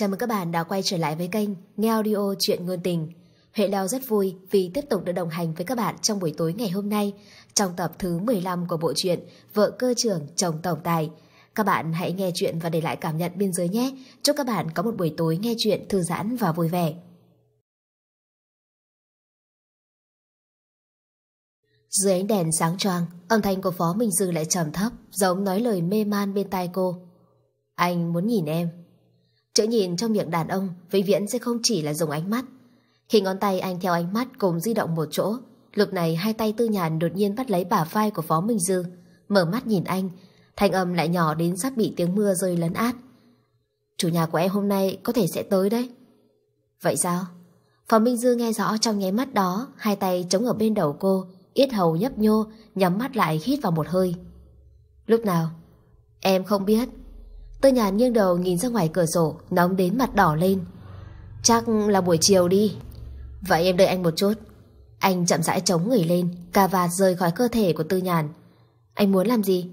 Chào mừng các bạn đã quay trở lại với kênh Nghe Audio Chuyện Ngôn Tình. Huệ Lao rất vui vì tiếp tục được đồng hành với các bạn trong buổi tối ngày hôm nay trong tập thứ 15 của bộ truyện Vợ Cơ Trưởng Chồng Tổng Tài. Các bạn hãy nghe chuyện và để lại cảm nhận bên dưới nhé. Chúc các bạn có một buổi tối nghe chuyện thư giãn và vui vẻ. Dưới ánh đèn sáng choang, âm thanh của Phó Minh Dư lại trầm thấp, giống nói lời mê man bên tai cô. Anh muốn nhìn em. Chữ nhìn trong miệng đàn ông vĩnh viễn sẽ không chỉ là dùng ánh mắt. Khi ngón tay anh theo ánh mắt cùng di động một chỗ, lúc này hai tay tư nhàn đột nhiên bắt lấy bả vai của Phó Minh Dư, mở mắt nhìn anh, thanh âm lại nhỏ đến sắp bị tiếng mưa rơi lấn át. Chủ nhà của em hôm nay có thể sẽ tới đấy. Vậy sao? Phó Minh Dư nghe rõ trong nháy mắt đó, hai tay chống ở bên đầu cô, yết hầu nhấp nhô, nhắm mắt lại hít vào một hơi. Lúc nào? Em không biết. Tôi nhàn nghiêng đầu nhìn ra ngoài cửa sổ, nóng đến mặt đỏ lên. Chắc là buổi chiều đi. Vậy em đợi anh một chút. Anh chậm rãi chống người lên, cà vạt rời khỏi cơ thể của Tư Nhàn. Anh muốn làm gì?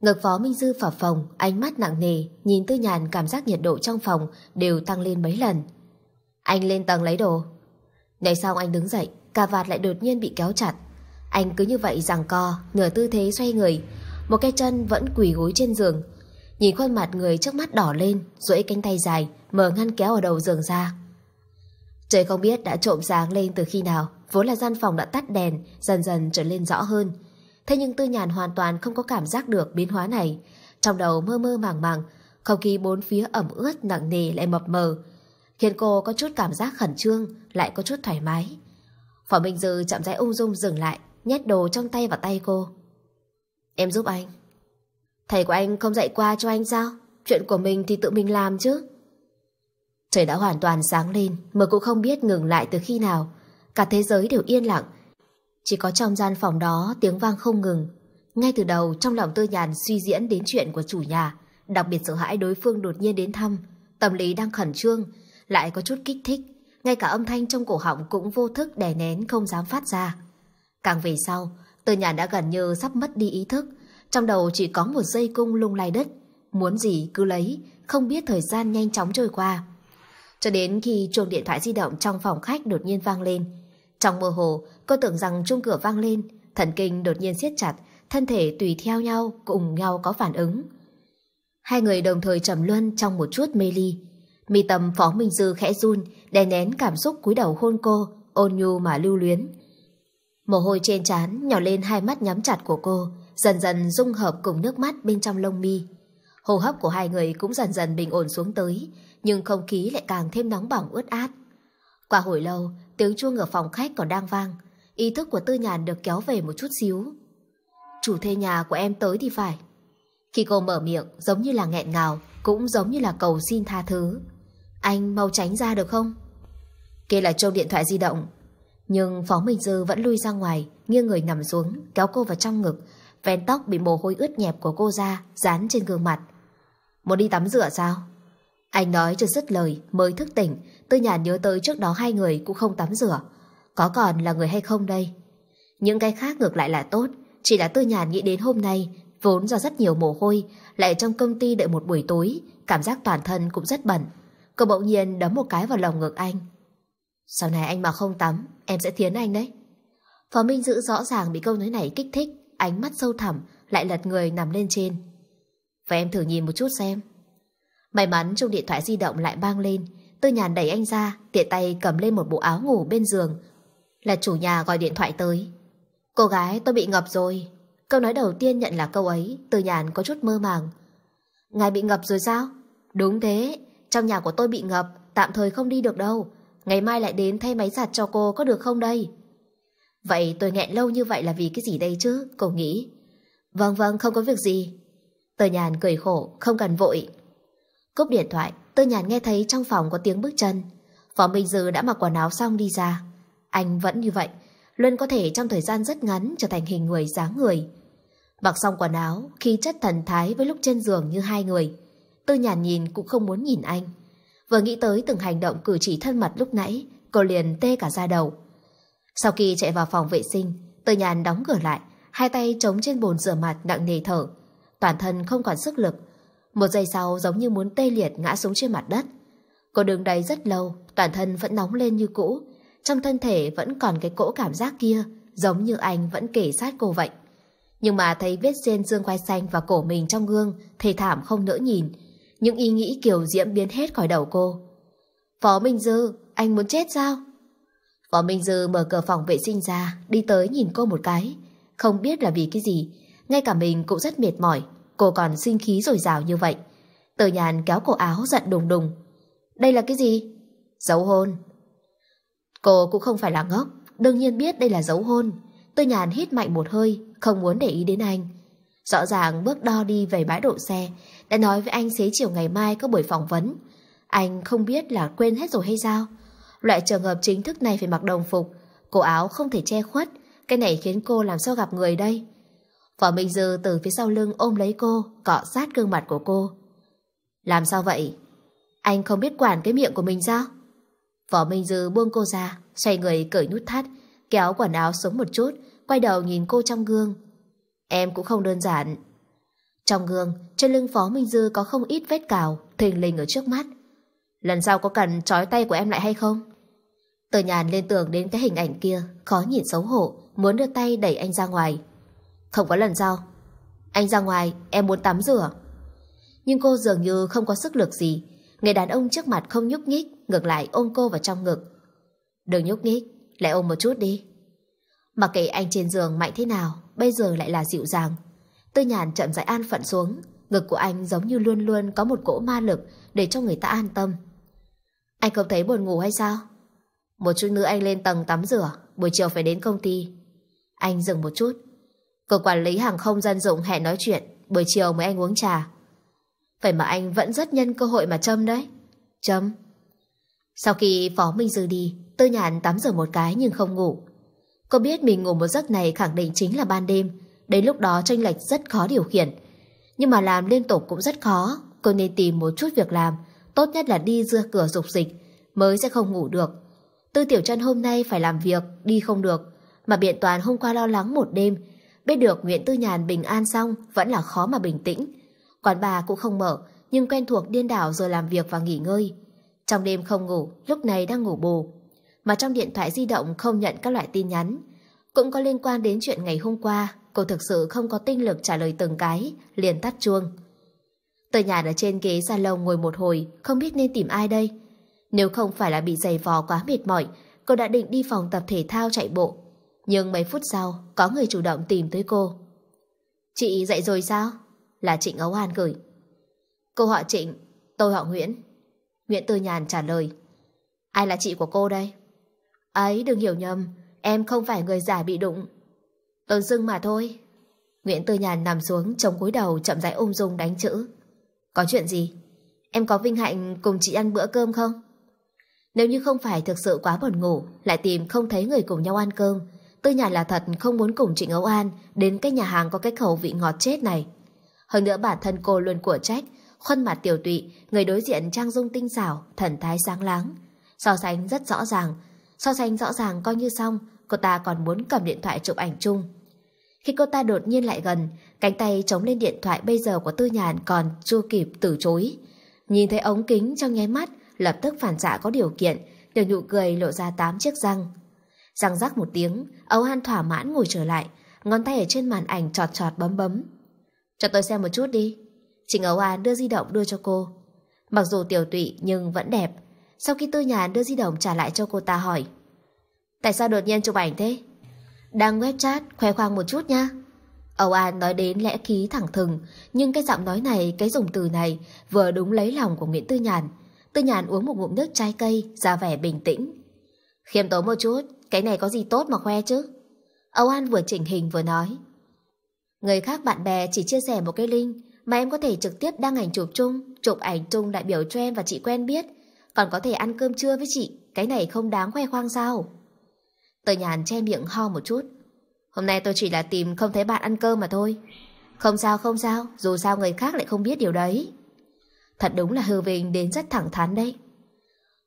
Ngực Phó Minh Dư phập phòng, ánh mắt nặng nề, nhìn Tư Nhàn cảm giác nhiệt độ trong phòng đều tăng lên mấy lần. Anh lên tầng lấy đồ. Nói xong anh đứng dậy, cà vạt lại đột nhiên bị kéo chặt. Anh cứ như vậy rằng co, nửa tư thế xoay người, một cái chân vẫn quỳ gối trên giường, Nhìn khuôn mặt người trước mắt đỏ lên duỗi cánh tay dài Mở ngăn kéo ở đầu giường ra Trời không biết đã trộm sáng lên từ khi nào Vốn là gian phòng đã tắt đèn Dần dần trở lên rõ hơn Thế nhưng tư nhàn hoàn toàn không có cảm giác được biến hóa này Trong đầu mơ mơ màng màng Không khí bốn phía ẩm ướt nặng nề lại mập mờ Khiến cô có chút cảm giác khẩn trương Lại có chút thoải mái Phỏ Minh Dư chậm rãi ung dung dừng lại nhét đồ trong tay vào tay cô. Em giúp anh. Thầy của anh không dạy qua cho anh sao? Chuyện của mình thì tự mình làm chứ. Trời đã hoàn toàn sáng lên, mưa cũng không biết ngừng lại từ khi nào. Cả thế giới đều yên lặng. Chỉ có trong gian phòng đó tiếng vang không ngừng. Ngay từ đầu, trong lòng tôi nhàn suy diễn đến chuyện của chủ nhà, đặc biệt sợ hãi đối phương đột nhiên đến thăm. Tâm lý đang khẩn trương, lại có chút kích thích. Ngay cả âm thanh trong cổ họng cũng vô thức đè nén không dám phát ra. Càng về sau, tôi nhàn đã gần như sắp mất đi ý thức trong đầu chỉ có một dây cung lung lay đất, muốn gì cứ lấy, không biết thời gian nhanh chóng trôi qua. Cho đến khi chuông điện thoại di động trong phòng khách đột nhiên vang lên. Trong mơ hồ, cô tưởng rằng chuông cửa vang lên, thần kinh đột nhiên siết chặt, thân thể tùy theo nhau, cùng nhau có phản ứng. Hai người đồng thời trầm luân trong một chút mê ly. mì tâm Phó Minh Dư khẽ run, đè nén cảm xúc cúi đầu hôn cô, ôn nhu mà lưu luyến. Mồ hôi trên trán nhỏ lên hai mắt nhắm chặt của cô, dần dần dung hợp cùng nước mắt bên trong lông mi. Hô hấp của hai người cũng dần dần bình ổn xuống tới, nhưng không khí lại càng thêm nóng bỏng ướt át. Qua hồi lâu, tiếng chuông ở phòng khách còn đang vang, ý thức của Tư Nhàn được kéo về một chút xíu. Chủ thuê nhà của em tới thì phải. Khi cô mở miệng, giống như là nghẹn ngào, cũng giống như là cầu xin tha thứ. Anh mau tránh ra được không? Kia là trông điện thoại di động. Nhưng Phó Minh Dư vẫn lui ra ngoài, nghiêng người nằm xuống, kéo cô vào trong ngực, ven tóc bị mồ hôi ướt nhẹp của cô ra Dán trên gương mặt Muốn đi tắm rửa sao Anh nói chưa dứt lời mới thức tỉnh Tư nhàn nhớ tới trước đó hai người cũng không tắm rửa Có còn là người hay không đây Những cái khác ngược lại là tốt Chỉ là tư nhàn nghĩ đến hôm nay Vốn do rất nhiều mồ hôi Lại trong công ty đợi một buổi tối Cảm giác toàn thân cũng rất bẩn Cô bỗng nhiên đấm một cái vào lòng ngực anh Sau này anh mà không tắm Em sẽ thiến anh đấy Phó Minh Dữ rõ ràng bị câu nói này kích thích ánh mắt sâu thẳm, lại lật người nằm lên trên. Và em thử nhìn một chút xem. May mắn trong điện thoại di động lại bang lên, Tư Nhàn đẩy anh ra, tiện tay cầm lên một bộ áo ngủ bên giường. Là chủ nhà gọi điện thoại tới. Cô gái tôi bị ngập rồi. Câu nói đầu tiên nhận là câu ấy, Tư Nhàn có chút mơ màng. Ngài bị ngập rồi sao? Đúng thế, trong nhà của tôi bị ngập, tạm thời không đi được đâu. Ngày mai lại đến thay máy giặt cho cô có được không đây? Vậy tôi nghẹn lâu như vậy là vì cái gì đây chứ, cô nghĩ. Vâng vâng, không có việc gì. Tơ nhàn cười khổ, không cần vội. Cúp điện thoại, tơ nhàn nghe thấy trong phòng có tiếng bước chân. Phó Minh Dư đã mặc quần áo xong đi ra. Anh vẫn như vậy, luôn có thể trong thời gian rất ngắn trở thành hình người dáng người. Mặc xong quần áo, khi chất thần thái với lúc trên giường như hai người. Tư nhàn nhìn cũng không muốn nhìn anh. Vừa nghĩ tới từng hành động cử chỉ thân mật lúc nãy, cô liền tê cả da đầu. Sau khi chạy vào phòng vệ sinh, Tơ Nhàn đóng cửa lại, hai tay chống trên bồn rửa mặt nặng nề thở. Toàn thân không còn sức lực. Một giây sau giống như muốn tê liệt ngã xuống trên mặt đất. Cô đứng đấy rất lâu, toàn thân vẫn nóng lên như cũ. Trong thân thể vẫn còn cái cỗ cảm giác kia, giống như anh vẫn kể sát cô vậy. Nhưng mà thấy vết trên dương quai xanh và cổ mình trong gương, thề thảm không nỡ nhìn. Những ý nghĩ kiểu diễm biến hết khỏi đầu cô. Phó Minh Dư, anh muốn chết sao? Võ Minh Dư mở cửa phòng vệ sinh ra, đi tới nhìn cô một cái. Không biết là vì cái gì, ngay cả mình cũng rất mệt mỏi, cô còn sinh khí dồi dào như vậy. Từ nhàn kéo cổ áo giận đùng đùng. Đây là cái gì? Dấu hôn. Cô cũng không phải là ngốc, đương nhiên biết đây là dấu hôn. tôi nhàn hít mạnh một hơi, không muốn để ý đến anh. Rõ ràng bước đo đi về bãi đậu xe, đã nói với anh xế chiều ngày mai có buổi phỏng vấn. Anh không biết là quên hết rồi hay sao? Loại trường hợp chính thức này phải mặc đồng phục, cổ áo không thể che khuất, cái này khiến cô làm sao gặp người đây? Võ Minh Dư từ phía sau lưng ôm lấy cô, cọ sát gương mặt của cô. Làm sao vậy? Anh không biết quản cái miệng của mình sao? Võ Minh Dư buông cô ra, xoay người cởi nút thắt, kéo quần áo xuống một chút, quay đầu nhìn cô trong gương. Em cũng không đơn giản. Trong gương, trên lưng Phó Minh Dư có không ít vết cào, thình lình ở trước mắt. Lần sau có cần trói tay của em lại hay không? Tờ nhàn lên tường đến cái hình ảnh kia, khó nhìn xấu hổ, muốn đưa tay đẩy anh ra ngoài. Không có lần sau. Anh ra ngoài, em muốn tắm rửa. Nhưng cô dường như không có sức lực gì. Người đàn ông trước mặt không nhúc nhích, ngược lại ôm cô vào trong ngực. Đừng nhúc nhích, lại ôm một chút đi. Mặc kệ anh trên giường mạnh thế nào, bây giờ lại là dịu dàng. Tư nhàn chậm rãi an phận xuống, ngực của anh giống như luôn luôn có một cỗ ma lực để cho người ta an tâm. Anh không thấy buồn ngủ hay sao? Một chút nữa anh lên tầng tắm rửa, buổi chiều phải đến công ty. Anh dừng một chút. Cơ quản lý hàng không dân dụng hẹn nói chuyện, buổi chiều mới anh uống trà. Vậy mà anh vẫn rất nhân cơ hội mà châm đấy. Châm. Sau khi Phó Minh Dư đi, Tư Nhàn tắm rửa một cái nhưng không ngủ. Cô biết mình ngủ một giấc này khẳng định chính là ban đêm, đến lúc đó tranh lệch rất khó điều khiển. Nhưng mà làm liên tục cũng rất khó, cô nên tìm một chút việc làm, tốt nhất là đi dưa cửa dục dịch, mới sẽ không ngủ được. Tư Tiểu Trân hôm nay phải làm việc, đi không được, mà Biện Toàn hôm qua lo lắng một đêm, biết được Nguyễn Tư Nhàn bình an xong vẫn là khó mà bình tĩnh. Quán bà cũng không mở, nhưng quen thuộc điên đảo rồi làm việc và nghỉ ngơi. Trong đêm không ngủ, lúc này đang ngủ bù. Mà trong điện thoại di động không nhận các loại tin nhắn. Cũng có liên quan đến chuyện ngày hôm qua, cô thực sự không có tinh lực trả lời từng cái, liền tắt chuông. Tờ nhà ở trên ghế salon ngồi một hồi, không biết nên tìm ai đây. Nếu không phải là bị giày vò quá mệt mỏi, cô đã định đi phòng tập thể thao chạy bộ. Nhưng mấy phút sau, có người chủ động tìm tới cô. Chị dậy rồi sao? Là Trịnh Ấu An gửi. Cô họ Trịnh, tôi họ Nguyễn. Nguyễn Tư Nhàn trả lời. Ai là chị của cô đây? Ấy, đừng hiểu nhầm, em không phải người giả bị đụng. Tôn dưng mà thôi. Nguyễn Tư Nhàn nằm xuống, chống cúi đầu, chậm rãi ung dung đánh chữ. Có chuyện gì? Em có vinh hạnh cùng chị ăn bữa cơm không? Nếu như không phải thực sự quá buồn ngủ, lại tìm không thấy người cùng nhau ăn cơm, Tư Nhàn là thật không muốn cùng Trịnh Âu An đến cái nhà hàng có cái khẩu vị ngọt chết này. Hơn nữa bản thân cô luôn của trách, khuôn mặt tiểu tụy, người đối diện trang dung tinh xảo, thần thái sáng láng. So sánh rất rõ ràng, so sánh rõ ràng coi như xong, cô ta còn muốn cầm điện thoại chụp ảnh chung. Khi cô ta đột nhiên lại gần, cánh tay chống lên điện thoại bây giờ của Tư Nhàn còn chưa kịp từ chối. Nhìn thấy ống kính trong nháy mắt, lập tức phản xạ có điều kiện, đều nụ cười lộ ra tám chiếc răng. Răng rắc một tiếng, Âu Han thỏa mãn ngồi trở lại, ngón tay ở trên màn ảnh chọt chọt bấm bấm. Cho tôi xem một chút đi. Trình Âu An đưa di động đưa cho cô. Mặc dù tiểu tụy nhưng vẫn đẹp. Sau khi tư nhàn đưa di động trả lại cho cô ta hỏi. Tại sao đột nhiên chụp ảnh thế? Đang web chat, khoe khoang một chút nha. Âu An nói đến lẽ khí thẳng thừng, nhưng cái giọng nói này, cái dùng từ này vừa đúng lấy lòng của Nguyễn Tư Nhàn, Tư nhàn uống một ngụm nước trái cây, ra vẻ bình tĩnh. Khiêm tốn một chút, cái này có gì tốt mà khoe chứ? Âu An vừa chỉnh hình vừa nói. Người khác bạn bè chỉ chia sẻ một cái link, mà em có thể trực tiếp đăng ảnh chụp chung, chụp ảnh chung đại biểu cho em và chị quen biết, còn có thể ăn cơm trưa với chị, cái này không đáng khoe khoang sao? Tờ nhàn che miệng ho một chút. Hôm nay tôi chỉ là tìm không thấy bạn ăn cơm mà thôi. Không sao không sao, dù sao người khác lại không biết điều đấy. Thật đúng là hư vinh đến rất thẳng thắn đấy.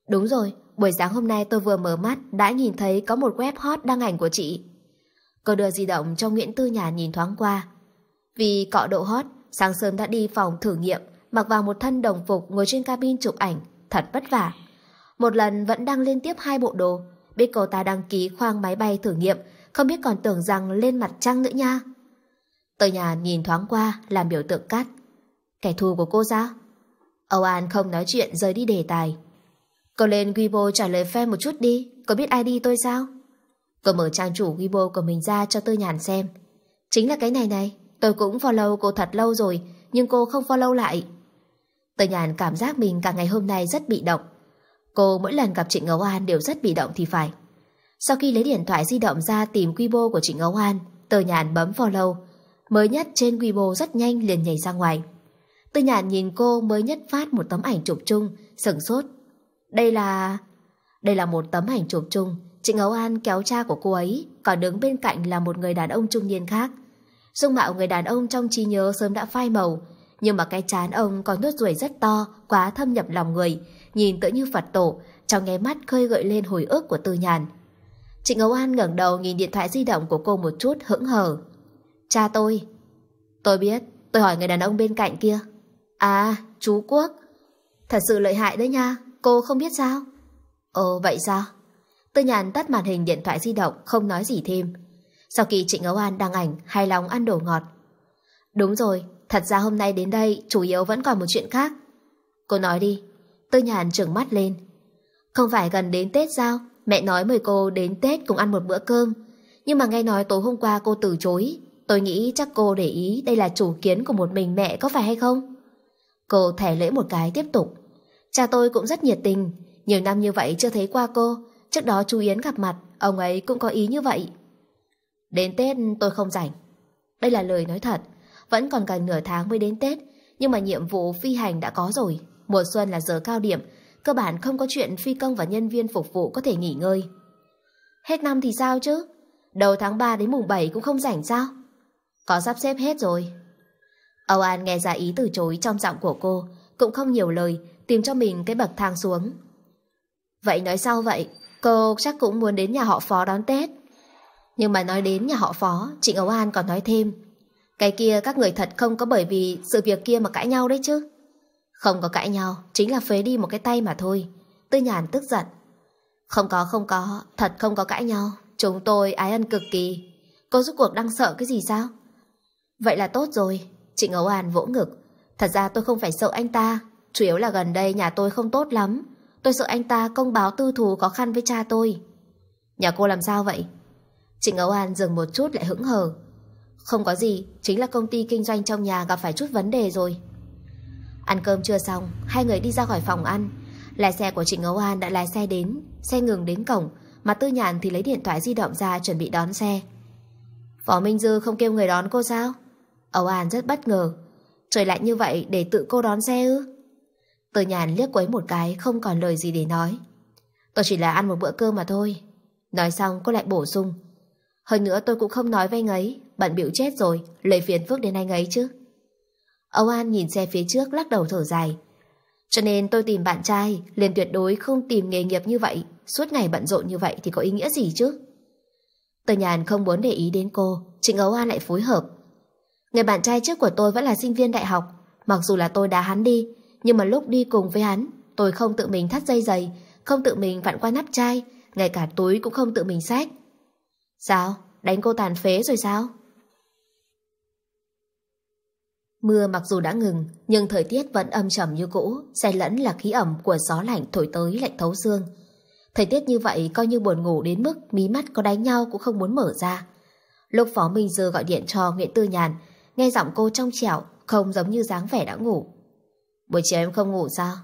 Đúng rồi, buổi sáng hôm nay tôi vừa mở mắt đã nhìn thấy có một web hot đăng ảnh của chị. Cô đưa di động cho Nguyễn Tư Nhà nhìn thoáng qua. Vì cọ độ hot, sáng sớm đã đi phòng thử nghiệm, mặc vào một thân đồng phục ngồi trên cabin chụp ảnh, thật vất vả. Một lần vẫn đăng liên tiếp hai bộ đồ, biết cô ta đăng ký khoang máy bay thử nghiệm, không biết còn tưởng rằng lên mặt trăng nữa nha. Tôi nhà nhìn thoáng qua làm biểu tượng cắt. Kẻ thù của cô sao? Âu An không nói chuyện rời đi đề tài. Cậu lên Weibo trả lời fan một chút đi, có biết ID tôi sao? Cậu mở trang chủ Weibo của mình ra cho tôi nhàn xem. Chính là cái này này, tôi cũng follow cô thật lâu rồi, nhưng cô không follow lại. Tôi nhàn cảm giác mình cả ngày hôm nay rất bị động. Cô mỗi lần gặp Trịnh Ngấu An đều rất bị động thì phải. Sau khi lấy điện thoại di động ra tìm Weibo của Trịnh Ngấu An, tôi nhàn bấm follow. Mới nhất trên Weibo rất nhanh liền nhảy ra ngoài. Tư nhàn nhìn cô mới nhất phát một tấm ảnh chụp chung, sửng sốt. Đây là... Đây là một tấm ảnh chụp chung. chị ngấu An kéo cha của cô ấy, còn đứng bên cạnh là một người đàn ông trung niên khác. Dung mạo người đàn ông trong trí nhớ sớm đã phai màu, nhưng mà cái chán ông có nốt ruồi rất to, quá thâm nhập lòng người, nhìn tựa như Phật tổ, trong nghe mắt khơi gợi lên hồi ức của Tư Nhàn. chị ngấu An ngẩng đầu nhìn điện thoại di động của cô một chút hững hờ. "Cha tôi." "Tôi biết, tôi hỏi người đàn ông bên cạnh kia." À, chú Quốc. Thật sự lợi hại đấy nha, cô không biết sao? Ồ, vậy sao? Tư nhàn tắt màn hình điện thoại di động, không nói gì thêm. Sau khi Trịnh Ấu An đăng ảnh, hài lòng ăn đồ ngọt. Đúng rồi, thật ra hôm nay đến đây chủ yếu vẫn còn một chuyện khác. Cô nói đi. Tư nhàn trừng mắt lên. Không phải gần đến Tết sao? Mẹ nói mời cô đến Tết cùng ăn một bữa cơm. Nhưng mà nghe nói tối hôm qua cô từ chối. Tôi nghĩ chắc cô để ý đây là chủ kiến của một mình mẹ có phải hay không? Cô thẻ lễ một cái tiếp tục. Cha tôi cũng rất nhiệt tình, nhiều năm như vậy chưa thấy qua cô, trước đó chú Yến gặp mặt, ông ấy cũng có ý như vậy. Đến Tết tôi không rảnh. Đây là lời nói thật, vẫn còn gần nửa tháng mới đến Tết, nhưng mà nhiệm vụ phi hành đã có rồi. Mùa xuân là giờ cao điểm, cơ bản không có chuyện phi công và nhân viên phục vụ có thể nghỉ ngơi. Hết năm thì sao chứ? Đầu tháng 3 đến mùng 7 cũng không rảnh sao? Có sắp xếp hết rồi, Âu An nghe ra ý từ chối trong giọng của cô, cũng không nhiều lời, tìm cho mình cái bậc thang xuống. Vậy nói sao vậy? Cô chắc cũng muốn đến nhà họ phó đón Tết. Nhưng mà nói đến nhà họ phó, Trịnh Âu An còn nói thêm. Cái kia các người thật không có bởi vì sự việc kia mà cãi nhau đấy chứ. Không có cãi nhau, chính là phế đi một cái tay mà thôi. Tư nhàn tức giận. Không có, không có, thật không có cãi nhau. Chúng tôi ái ân cực kỳ. Cô rút cuộc đang sợ cái gì sao? Vậy là tốt rồi, Trịnh Ấu An vỗ ngực. Thật ra tôi không phải sợ anh ta. Chủ yếu là gần đây nhà tôi không tốt lắm. Tôi sợ anh ta công báo tư thù khó khăn với cha tôi. Nhà cô làm sao vậy? Trịnh Ấu An dừng một chút lại hững hờ. Không có gì, chính là công ty kinh doanh trong nhà gặp phải chút vấn đề rồi. Ăn cơm chưa xong, hai người đi ra khỏi phòng ăn. Lái xe của Trịnh Ấu An đã lái xe đến, xe ngừng đến cổng, mà Tư Nhàn thì lấy điện thoại di động ra chuẩn bị đón xe. Phó Minh Dư không kêu người đón cô sao? Âu An rất bất ngờ. Trời lạnh như vậy để tự cô đón xe ư? Từ nhàn liếc quấy một cái không còn lời gì để nói. Tôi chỉ là ăn một bữa cơm mà thôi. Nói xong cô lại bổ sung. Hơn nữa tôi cũng không nói với anh ấy, bạn biểu chết rồi, lấy phiền phức đến anh ấy chứ. Âu An nhìn xe phía trước lắc đầu thở dài. Cho nên tôi tìm bạn trai, liền tuyệt đối không tìm nghề nghiệp như vậy, suốt ngày bận rộn như vậy thì có ý nghĩa gì chứ? Tờ nhàn không muốn để ý đến cô, Trịnh Âu An lại phối hợp, Người bạn trai trước của tôi vẫn là sinh viên đại học, mặc dù là tôi đã hắn đi, nhưng mà lúc đi cùng với hắn, tôi không tự mình thắt dây giày, không tự mình vặn qua nắp chai, ngay cả túi cũng không tự mình xách. Sao? Đánh cô tàn phế rồi sao? Mưa mặc dù đã ngừng, nhưng thời tiết vẫn âm trầm như cũ, xen lẫn là khí ẩm của gió lạnh thổi tới lạnh thấu xương. Thời tiết như vậy coi như buồn ngủ đến mức mí mắt có đánh nhau cũng không muốn mở ra. Lúc Phó Minh Dư gọi điện cho Nguyễn Tư Nhàn, Nghe giọng cô trong trẻo Không giống như dáng vẻ đã ngủ Buổi chiều em không ngủ sao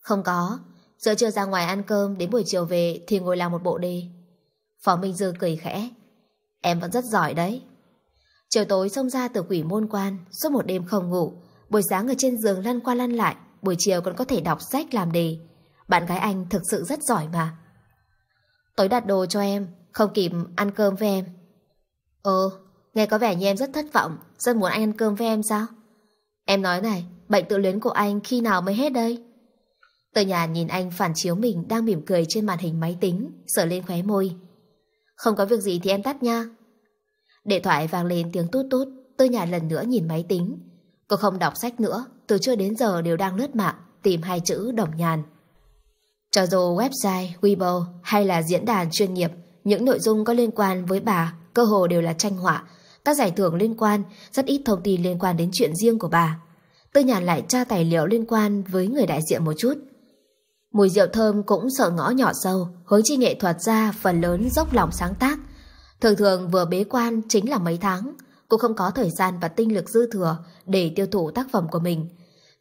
Không có Giữa trưa ra ngoài ăn cơm Đến buổi chiều về thì ngồi làm một bộ đi Phó Minh Dương cười khẽ Em vẫn rất giỏi đấy Chiều tối xông ra từ quỷ môn quan Suốt một đêm không ngủ Buổi sáng ở trên giường lăn qua lăn lại Buổi chiều còn có thể đọc sách làm đề Bạn gái anh thực sự rất giỏi mà Tối đặt đồ cho em Không kịp ăn cơm với em Ờ Nghe có vẻ như em rất thất vọng Rất muốn anh ăn cơm với em sao Em nói này Bệnh tự luyến của anh khi nào mới hết đây Từ nhà nhìn anh phản chiếu mình Đang mỉm cười trên màn hình máy tính Sở lên khóe môi Không có việc gì thì em tắt nha Điện thoại vang lên tiếng tút tút Tôi nhà lần nữa nhìn máy tính Cô không đọc sách nữa Từ trưa đến giờ đều đang lướt mạng Tìm hai chữ đồng nhàn Cho dù website, Weibo hay là diễn đàn chuyên nghiệp Những nội dung có liên quan với bà Cơ hồ đều là tranh họa các giải thưởng liên quan, rất ít thông tin liên quan đến chuyện riêng của bà. Tư nhàn lại tra tài liệu liên quan với người đại diện một chút. Mùi rượu thơm cũng sợ ngõ nhỏ sâu, hướng chi nghệ thuật ra phần lớn dốc lòng sáng tác. Thường thường vừa bế quan chính là mấy tháng, cũng không có thời gian và tinh lực dư thừa để tiêu thụ tác phẩm của mình.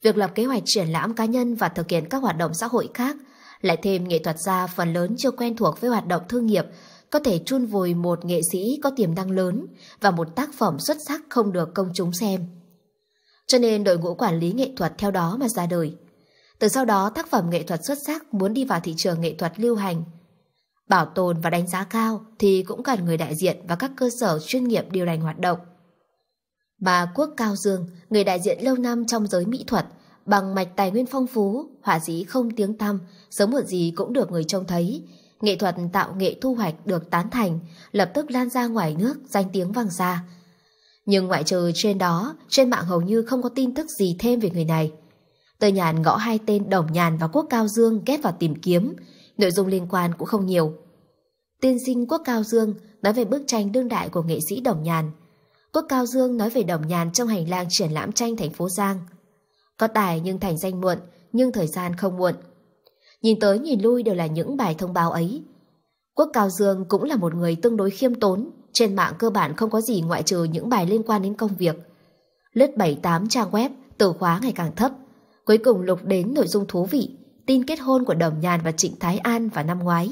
Việc lập kế hoạch triển lãm cá nhân và thực hiện các hoạt động xã hội khác, lại thêm nghệ thuật gia phần lớn chưa quen thuộc với hoạt động thương nghiệp có thể chun vùi một nghệ sĩ có tiềm năng lớn và một tác phẩm xuất sắc không được công chúng xem. Cho nên đội ngũ quản lý nghệ thuật theo đó mà ra đời. Từ sau đó tác phẩm nghệ thuật xuất sắc muốn đi vào thị trường nghệ thuật lưu hành. Bảo tồn và đánh giá cao thì cũng cần người đại diện và các cơ sở chuyên nghiệp điều hành hoạt động. Bà Quốc Cao Dương, người đại diện lâu năm trong giới mỹ thuật, bằng mạch tài nguyên phong phú, họa sĩ không tiếng tăm, sớm ở gì cũng được người trông thấy, Nghệ thuật tạo nghệ thu hoạch được tán thành, lập tức lan ra ngoài nước, danh tiếng vang xa. Nhưng ngoại trừ trên đó, trên mạng hầu như không có tin tức gì thêm về người này. Tờ nhàn ngõ hai tên Đồng Nhàn và Quốc Cao Dương ghép vào tìm kiếm, nội dung liên quan cũng không nhiều. Tiên sinh Quốc Cao Dương nói về bức tranh đương đại của nghệ sĩ Đồng Nhàn. Quốc Cao Dương nói về Đồng Nhàn trong hành lang triển lãm tranh thành phố Giang. Có tài nhưng thành danh muộn, nhưng thời gian không muộn nhìn tới nhìn lui đều là những bài thông báo ấy. Quốc Cao Dương cũng là một người tương đối khiêm tốn, trên mạng cơ bản không có gì ngoại trừ những bài liên quan đến công việc. Lướt 7-8 trang web, từ khóa ngày càng thấp. Cuối cùng lục đến nội dung thú vị, tin kết hôn của Đồng Nhàn và Trịnh Thái An vào năm ngoái.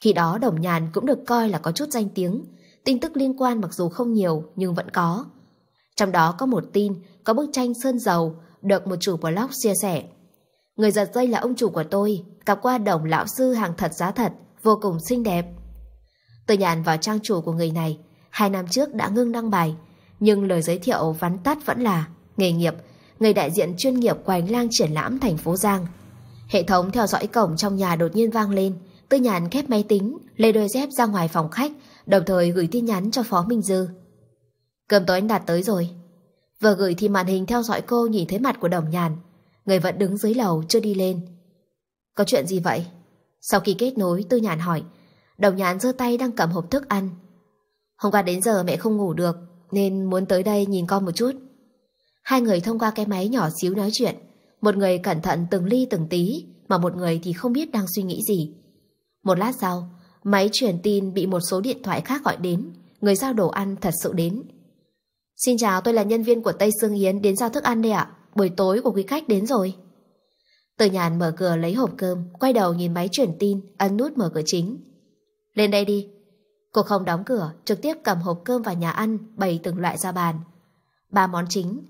Khi đó Đồng Nhàn cũng được coi là có chút danh tiếng, tin tức liên quan mặc dù không nhiều nhưng vẫn có. Trong đó có một tin có bức tranh sơn dầu được một chủ blog chia sẻ. Người giật dây là ông chủ của tôi, cặp qua đồng lão sư hàng thật giá thật, vô cùng xinh đẹp. Tôi nhàn vào trang chủ của người này, hai năm trước đã ngưng đăng bài, nhưng lời giới thiệu vắn tắt vẫn là nghề nghiệp, người đại diện chuyên nghiệp của hành lang triển lãm thành phố Giang. Hệ thống theo dõi cổng trong nhà đột nhiên vang lên, tôi nhàn khép máy tính, lê đôi dép ra ngoài phòng khách, đồng thời gửi tin nhắn cho Phó Minh Dư. Cơm tối anh đạt tới rồi. Vừa gửi thì màn hình theo dõi cô nhìn thấy mặt của đồng nhàn, người vẫn đứng dưới lầu chưa đi lên. Có chuyện gì vậy? Sau khi kết nối, Tư Nhàn hỏi. Đồng Nhàn giơ tay đang cầm hộp thức ăn. Hôm qua đến giờ mẹ không ngủ được, nên muốn tới đây nhìn con một chút. Hai người thông qua cái máy nhỏ xíu nói chuyện. Một người cẩn thận từng ly từng tí, mà một người thì không biết đang suy nghĩ gì. Một lát sau, máy truyền tin bị một số điện thoại khác gọi đến. Người giao đồ ăn thật sự đến. Xin chào, tôi là nhân viên của Tây Sương Yến đến giao thức ăn đây ạ buổi tối của quý khách đến rồi. Từ nhàn mở cửa lấy hộp cơm, quay đầu nhìn máy truyền tin, ấn nút mở cửa chính. Lên đây đi. Cô không đóng cửa, trực tiếp cầm hộp cơm vào nhà ăn, bày từng loại ra bàn. Ba món chính,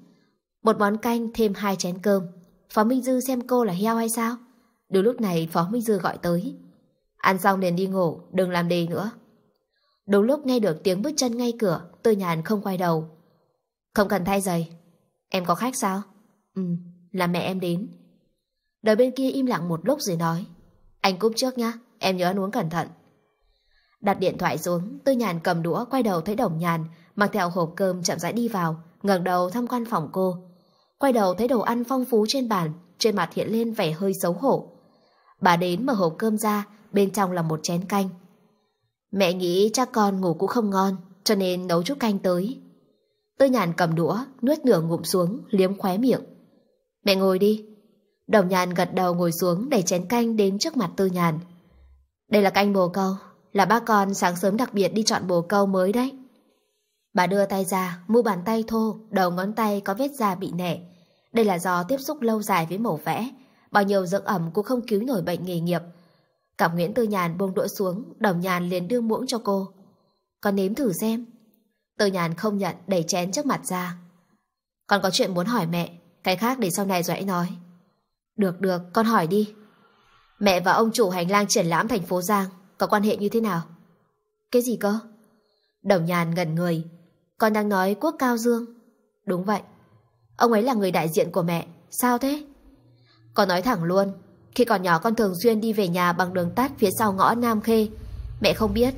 một món canh thêm hai chén cơm. Phó Minh Dư xem cô là heo hay sao? Đúng lúc này Phó Minh Dư gọi tới. Ăn xong liền đi ngủ, đừng làm đề nữa. Đúng lúc nghe được tiếng bước chân ngay cửa, Tư Nhàn không quay đầu. Không cần thay giày. Em có khách sao? Ừ, là mẹ em đến. Đời bên kia im lặng một lúc rồi nói. Anh cúp trước nhá, em nhớ ăn uống cẩn thận. Đặt điện thoại xuống, Tư Nhàn cầm đũa quay đầu thấy Đồng Nhàn mang theo hộp cơm chậm rãi đi vào, ngẩng đầu thăm quan phòng cô. Quay đầu thấy đồ ăn phong phú trên bàn, trên mặt hiện lên vẻ hơi xấu hổ. Bà đến mở hộp cơm ra, bên trong là một chén canh. Mẹ nghĩ chắc con ngủ cũng không ngon, cho nên nấu chút canh tới. Tư Nhàn cầm đũa, nuốt nửa ngụm xuống, liếm khóe miệng. Mẹ ngồi đi. Đồng nhàn gật đầu ngồi xuống để chén canh đến trước mặt tư nhàn. Đây là canh bồ câu, là ba con sáng sớm đặc biệt đi chọn bồ câu mới đấy. Bà đưa tay ra, mu bàn tay thô, đầu ngón tay có vết da bị nẻ. Đây là do tiếp xúc lâu dài với màu vẽ, bao nhiêu dưỡng ẩm cũng không cứu nổi bệnh nghề nghiệp. Cảm Nguyễn Tư Nhàn buông đũa xuống, đồng nhàn liền đưa muỗng cho cô. Con nếm thử xem. Tư Nhàn không nhận, đẩy chén trước mặt ra. Con có chuyện muốn hỏi mẹ. Cái khác để sau này rồi hãy nói. Được được, con hỏi đi. Mẹ và ông chủ hành lang triển lãm thành phố Giang có quan hệ như thế nào? Cái gì cơ? Đồng nhàn gần người. Con đang nói quốc cao dương. Đúng vậy. Ông ấy là người đại diện của mẹ. Sao thế? Con nói thẳng luôn. Khi còn nhỏ con thường xuyên đi về nhà bằng đường tắt phía sau ngõ Nam Khê. Mẹ không biết.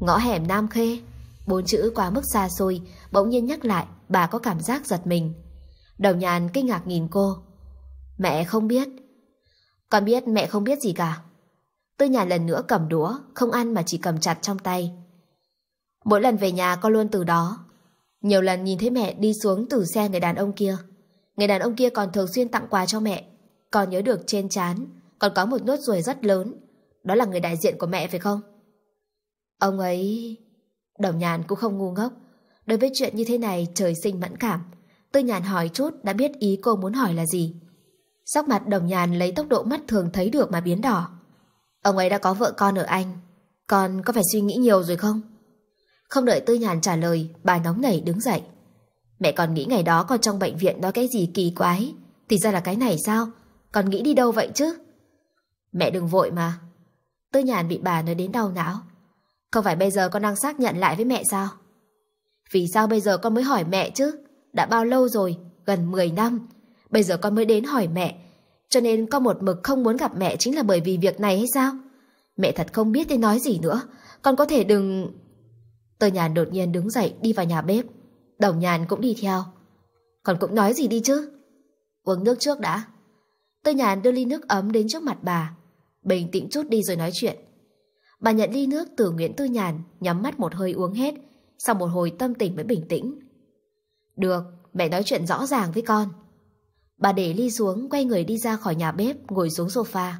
Ngõ hẻm Nam Khê. Bốn chữ quá mức xa xôi. Bỗng nhiên nhắc lại, bà có cảm giác giật mình. Đầu nhàn kinh ngạc nhìn cô. Mẹ không biết. Con biết mẹ không biết gì cả. Tư nhàn lần nữa cầm đũa, không ăn mà chỉ cầm chặt trong tay. Mỗi lần về nhà con luôn từ đó. Nhiều lần nhìn thấy mẹ đi xuống từ xe người đàn ông kia. Người đàn ông kia còn thường xuyên tặng quà cho mẹ. Con nhớ được trên chán, còn có một nốt ruồi rất lớn. Đó là người đại diện của mẹ phải không? Ông ấy... Đồng nhàn cũng không ngu ngốc. Đối với chuyện như thế này trời sinh mẫn cảm. Tư nhàn hỏi chút đã biết ý cô muốn hỏi là gì. Sóc mặt đồng nhàn lấy tốc độ mắt thường thấy được mà biến đỏ. Ông ấy đã có vợ con ở Anh. Con có phải suy nghĩ nhiều rồi không? Không đợi tư nhàn trả lời, bà nóng nảy đứng dậy. Mẹ còn nghĩ ngày đó con trong bệnh viện nói cái gì kỳ quái. Thì ra là cái này sao? Con nghĩ đi đâu vậy chứ? Mẹ đừng vội mà. Tư nhàn bị bà nói đến đau não. Không phải bây giờ con đang xác nhận lại với mẹ sao? Vì sao bây giờ con mới hỏi mẹ chứ? đã bao lâu rồi, gần 10 năm. Bây giờ con mới đến hỏi mẹ, cho nên con một mực không muốn gặp mẹ chính là bởi vì việc này hay sao? Mẹ thật không biết nên nói gì nữa, con có thể đừng... Tờ nhàn đột nhiên đứng dậy đi vào nhà bếp, đồng nhàn cũng đi theo. Con cũng nói gì đi chứ? Uống nước trước đã. Tơ nhàn đưa ly nước ấm đến trước mặt bà. Bình tĩnh chút đi rồi nói chuyện. Bà nhận ly nước từ Nguyễn Tư Nhàn, nhắm mắt một hơi uống hết, sau một hồi tâm tình mới bình tĩnh. Được, mẹ nói chuyện rõ ràng với con. Bà để ly xuống, quay người đi ra khỏi nhà bếp, ngồi xuống sofa.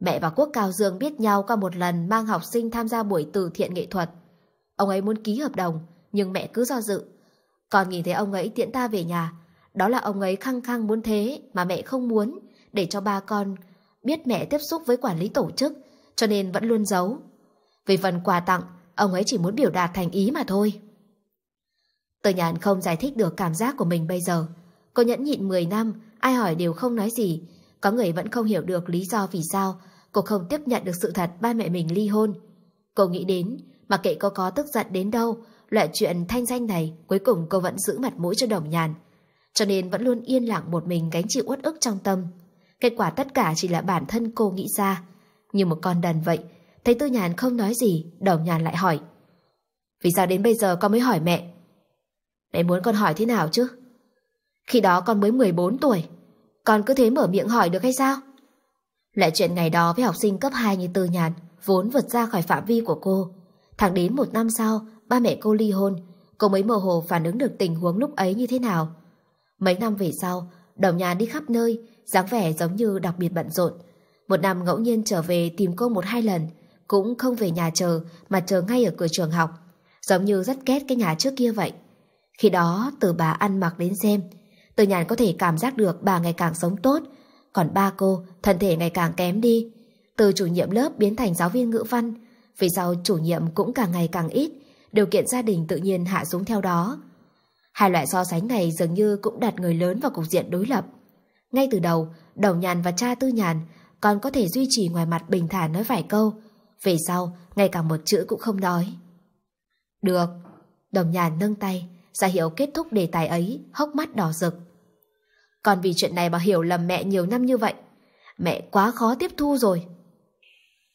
Mẹ và Quốc Cao Dương biết nhau qua một lần mang học sinh tham gia buổi từ thiện nghệ thuật. Ông ấy muốn ký hợp đồng, nhưng mẹ cứ do dự. Còn nhìn thấy ông ấy tiễn ta về nhà, đó là ông ấy khăng khăng muốn thế mà mẹ không muốn, để cho ba con biết mẹ tiếp xúc với quản lý tổ chức, cho nên vẫn luôn giấu. Về phần quà tặng, ông ấy chỉ muốn biểu đạt thành ý mà thôi. Tôi nhàn không giải thích được cảm giác của mình bây giờ. Cô nhẫn nhịn 10 năm, ai hỏi đều không nói gì. Có người vẫn không hiểu được lý do vì sao cô không tiếp nhận được sự thật ba mẹ mình ly hôn. Cô nghĩ đến, mà kệ cô có tức giận đến đâu, loại chuyện thanh danh này cuối cùng cô vẫn giữ mặt mũi cho đồng nhàn. Cho nên vẫn luôn yên lặng một mình gánh chịu uất ức trong tâm. Kết quả tất cả chỉ là bản thân cô nghĩ ra. Như một con đần vậy, thấy tư nhàn không nói gì, đồng nhàn lại hỏi. Vì sao đến bây giờ con mới hỏi mẹ? Mẹ muốn con hỏi thế nào chứ? Khi đó con mới 14 tuổi, con cứ thế mở miệng hỏi được hay sao? Lại chuyện ngày đó với học sinh cấp 2 như Tư Nhàn vốn vượt ra khỏi phạm vi của cô. Thẳng đến một năm sau, ba mẹ cô ly hôn, cô mới mơ hồ phản ứng được tình huống lúc ấy như thế nào. Mấy năm về sau, đồng nhà đi khắp nơi, dáng vẻ giống như đặc biệt bận rộn. Một năm ngẫu nhiên trở về tìm cô một hai lần, cũng không về nhà chờ mà chờ ngay ở cửa trường học, giống như rất ghét cái nhà trước kia vậy. Khi đó từ bà ăn mặc đến xem, từ nhàn có thể cảm giác được bà ngày càng sống tốt, còn ba cô thân thể ngày càng kém đi. Từ chủ nhiệm lớp biến thành giáo viên ngữ văn, vì sao chủ nhiệm cũng càng ngày càng ít, điều kiện gia đình tự nhiên hạ xuống theo đó. Hai loại so sánh này dường như cũng đặt người lớn vào cục diện đối lập. Ngay từ đầu, đầu nhàn và cha tư nhàn còn có thể duy trì ngoài mặt bình thản nói vài câu. Về sau, ngay cả một chữ cũng không nói. Được. Đồng nhàn nâng tay, Gia Hiểu kết thúc đề tài ấy, hốc mắt đỏ rực. Còn vì chuyện này bà hiểu lầm mẹ nhiều năm như vậy. Mẹ quá khó tiếp thu rồi.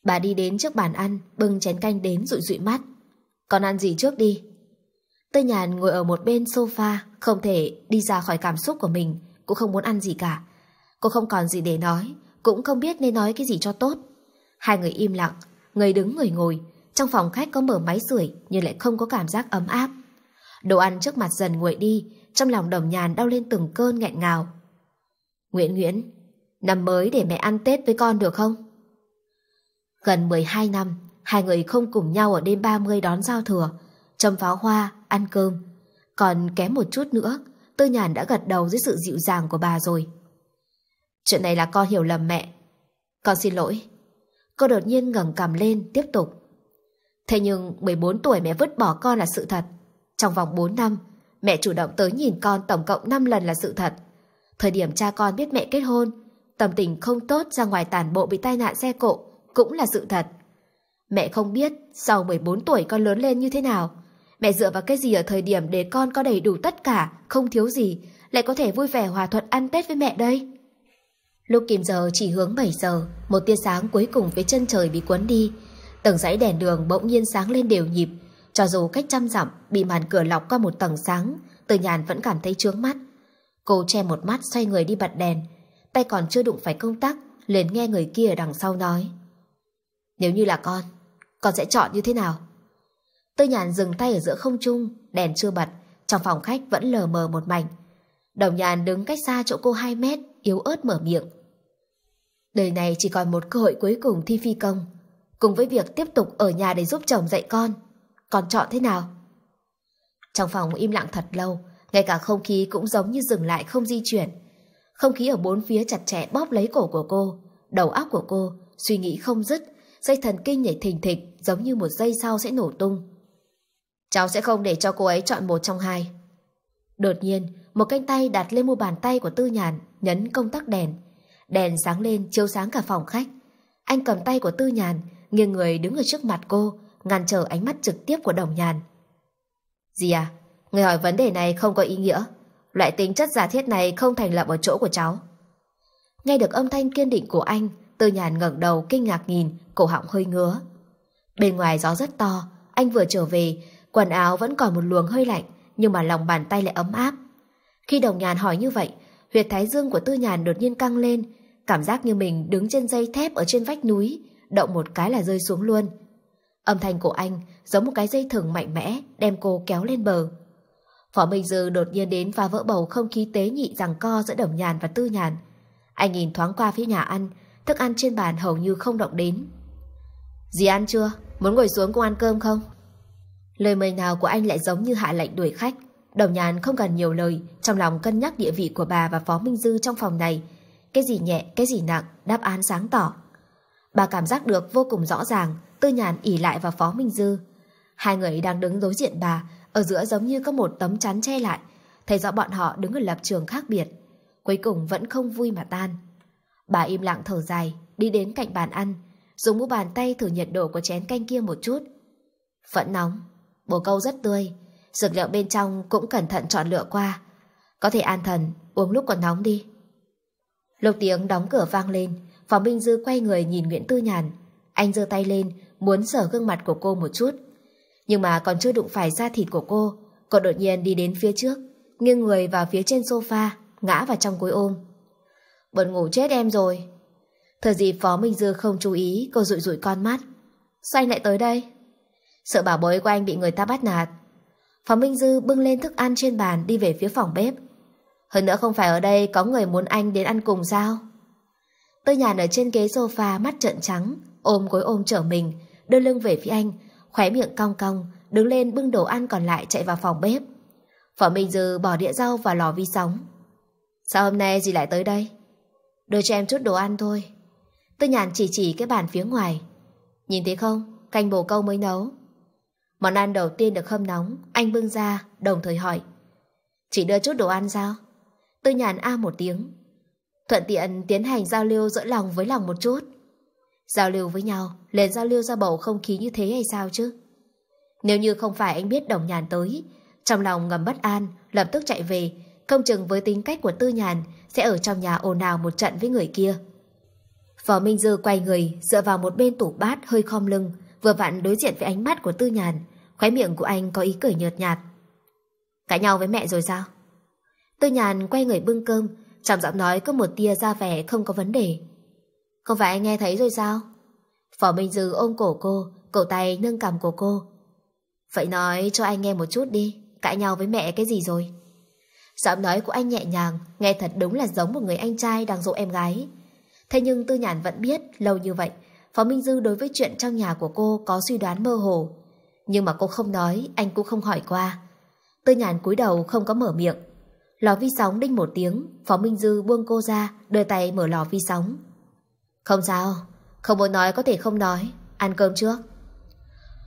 Bà đi đến trước bàn ăn, bưng chén canh đến rụi rụi mắt. Con ăn gì trước đi? Tây Nhàn ngồi ở một bên sofa, không thể đi ra khỏi cảm xúc của mình, cũng không muốn ăn gì cả. Cô không còn gì để nói, cũng không biết nên nói cái gì cho tốt. Hai người im lặng, người đứng người ngồi, trong phòng khách có mở máy sưởi nhưng lại không có cảm giác ấm áp. Đồ ăn trước mặt dần nguội đi, trong lòng đồng nhàn đau lên từng cơn nghẹn ngào. Nguyễn Nguyễn, năm mới để mẹ ăn Tết với con được không? Gần 12 năm, hai người không cùng nhau ở đêm 30 đón giao thừa, châm pháo hoa, ăn cơm. Còn kém một chút nữa, Tư Nhàn đã gật đầu dưới sự dịu dàng của bà rồi. Chuyện này là con hiểu lầm mẹ. Con xin lỗi. Cô đột nhiên ngẩng cằm lên, tiếp tục. Thế nhưng 14 tuổi mẹ vứt bỏ con là sự thật. Trong vòng 4 năm, mẹ chủ động tới nhìn con tổng cộng 5 lần là sự thật. Thời điểm cha con biết mẹ kết hôn, tâm tình không tốt ra ngoài tàn bộ bị tai nạn xe cộ cũng là sự thật. Mẹ không biết sau 14 tuổi con lớn lên như thế nào. Mẹ dựa vào cái gì ở thời điểm để con có đầy đủ tất cả, không thiếu gì, lại có thể vui vẻ hòa thuận ăn Tết với mẹ đây. Lúc kìm giờ chỉ hướng 7 giờ, một tia sáng cuối cùng với chân trời bị cuốn đi. Tầng dãy đèn đường bỗng nhiên sáng lên đều nhịp, cho dù cách trăm dặm bị màn cửa lọc qua một tầng sáng, Từ Nhàn vẫn cảm thấy trướng mắt. Cô che một mắt xoay người đi bật đèn, tay còn chưa đụng phải công tắc, liền nghe người kia ở đằng sau nói. Nếu như là con, con sẽ chọn như thế nào? Tư Nhàn dừng tay ở giữa không trung, đèn chưa bật, trong phòng khách vẫn lờ mờ một mảnh. Đồng Nhàn đứng cách xa chỗ cô 2 mét, yếu ớt mở miệng. Đời này chỉ còn một cơ hội cuối cùng thi phi công, cùng với việc tiếp tục ở nhà để giúp chồng dạy con còn chọn thế nào? Trong phòng im lặng thật lâu, ngay cả không khí cũng giống như dừng lại không di chuyển. Không khí ở bốn phía chặt chẽ bóp lấy cổ của cô, đầu óc của cô, suy nghĩ không dứt, dây thần kinh nhảy thình thịch giống như một giây sau sẽ nổ tung. Cháu sẽ không để cho cô ấy chọn một trong hai. Đột nhiên, một cánh tay đặt lên mu bàn tay của Tư Nhàn, nhấn công tắc đèn. Đèn sáng lên chiếu sáng cả phòng khách. Anh cầm tay của Tư Nhàn, nghiêng người đứng ở trước mặt cô, ngăn trở ánh mắt trực tiếp của Đồng Nhàn. Gì à? Người hỏi vấn đề này không có ý nghĩa. Loại tính chất giả thiết này không thành lập ở chỗ của cháu. Nghe được âm thanh kiên định của anh, Tư Nhàn ngẩng đầu kinh ngạc nhìn, cổ họng hơi ngứa. Bên ngoài gió rất to, anh vừa trở về, quần áo vẫn còn một luồng hơi lạnh, nhưng mà lòng bàn tay lại ấm áp. Khi Đồng Nhàn hỏi như vậy, huyệt thái dương của Tư Nhàn đột nhiên căng lên, cảm giác như mình đứng trên dây thép ở trên vách núi, động một cái là rơi xuống luôn. Âm thanh của anh giống một cái dây thừng mạnh mẽ đem cô kéo lên bờ. Phó Minh Dư đột nhiên đến phá vỡ bầu không khí tế nhị rằng co giữa Đồng Nhàn và Tư Nhàn. Anh nhìn thoáng qua phía nhà ăn, thức ăn trên bàn hầu như không động đến. Dì ăn chưa? Muốn ngồi xuống cùng ăn cơm không? Lời mời nào của anh lại giống như hạ lệnh đuổi khách. Đồng Nhàn không cần nhiều lời, trong lòng cân nhắc địa vị của bà và Phó Minh Dư trong phòng này. Cái gì nhẹ, cái gì nặng, đáp án sáng tỏ. Bà cảm giác được vô cùng rõ ràng, Tư Nhàn ỉ lại vào Phó Minh Dư. Hai người đang đứng đối diện bà, ở giữa giống như có một tấm chắn che lại, thấy rõ bọn họ đứng ở lập trường khác biệt. Cuối cùng vẫn không vui mà tan. Bà im lặng thở dài, đi đến cạnh bàn ăn, dùng mu bàn tay thử nhiệt độ của chén canh kia một chút. Vẫn nóng, bồ câu rất tươi, dược liệu bên trong cũng cẩn thận chọn lựa qua. Có thể an thần, uống lúc còn nóng đi. Lúc tiếng đóng cửa vang lên, Phó Minh Dư quay người nhìn Nguyễn Tư Nhàn. Anh giơ tay lên, muốn sở gương mặt của cô một chút. Nhưng mà còn chưa đụng phải da thịt của cô, cậu đột nhiên đi đến phía trước, nghiêng người vào phía trên sofa, ngã vào trong cối ôm. Buồn ngủ chết em rồi. Thời dịp Phó Minh Dư không chú ý, cô rụi rụi con mắt. Sao lại tới đây? Sợ bảo bối của anh bị người ta bắt nạt. Phó Minh Dư bưng lên thức ăn trên bàn đi về phía phòng bếp. Hơn nữa không phải ở đây có người muốn anh đến ăn cùng sao? Tư nhàn ở trên ghế sofa mắt trợn trắng, ôm cối ôm trở mình, đưa lưng về phía anh, khóe miệng cong cong, đứng lên bưng đồ ăn còn lại chạy vào phòng bếp. Phở Minh Dư bỏ đĩa rau vào lò vi sóng. Sao hôm nay dì lại tới đây? Đưa cho em chút đồ ăn thôi. Tư nhàn chỉ chỉ cái bàn phía ngoài. Nhìn thấy không? Canh bồ câu mới nấu. Món ăn đầu tiên được hâm nóng, anh bưng ra, đồng thời hỏi. Chỉ đưa chút đồ ăn sao? Tư nhàn a một tiếng. Thuận tiện tiến hành giao lưu giữa lòng với lòng một chút. Giao lưu với nhau, liền giao lưu ra bầu không khí như thế hay sao chứ? Nếu như không phải anh biết đồng nhàn tới, trong lòng ngầm bất an, lập tức chạy về, không chừng với tính cách của tư nhàn sẽ ở trong nhà ồn ào một trận với người kia. Phó Minh Dư quay người, dựa vào một bên tủ bát hơi khom lưng, vừa vặn đối diện với ánh mắt của tư nhàn, khóe miệng của anh có ý cười nhợt nhạt. Cãi nhau với mẹ rồi sao? Tư nhàn quay người bưng cơm, trong giọng nói có một tia ra vẻ không có vấn đề. Không phải anh nghe thấy rồi sao? Phỏ Minh Dư ôm cổ cô, cổ tay nâng cằm của cô. Vậy nói cho anh nghe một chút đi, cãi nhau với mẹ cái gì rồi? Giọng nói của anh nhẹ nhàng, nghe thật đúng là giống một người anh trai đang dỗ em gái. Thế nhưng Tư Nhàn vẫn biết, lâu như vậy, Phó Minh Dư đối với chuyện trong nhà của cô có suy đoán mơ hồ. Nhưng mà cô không nói, anh cũng không hỏi qua. Tư Nhàn cúi đầu không có mở miệng. Lò vi sóng đinh một tiếng, Phó Minh Dư buông cô ra, đưa tay mở lò vi sóng. Không sao, không muốn nói có thể không nói, ăn cơm trước.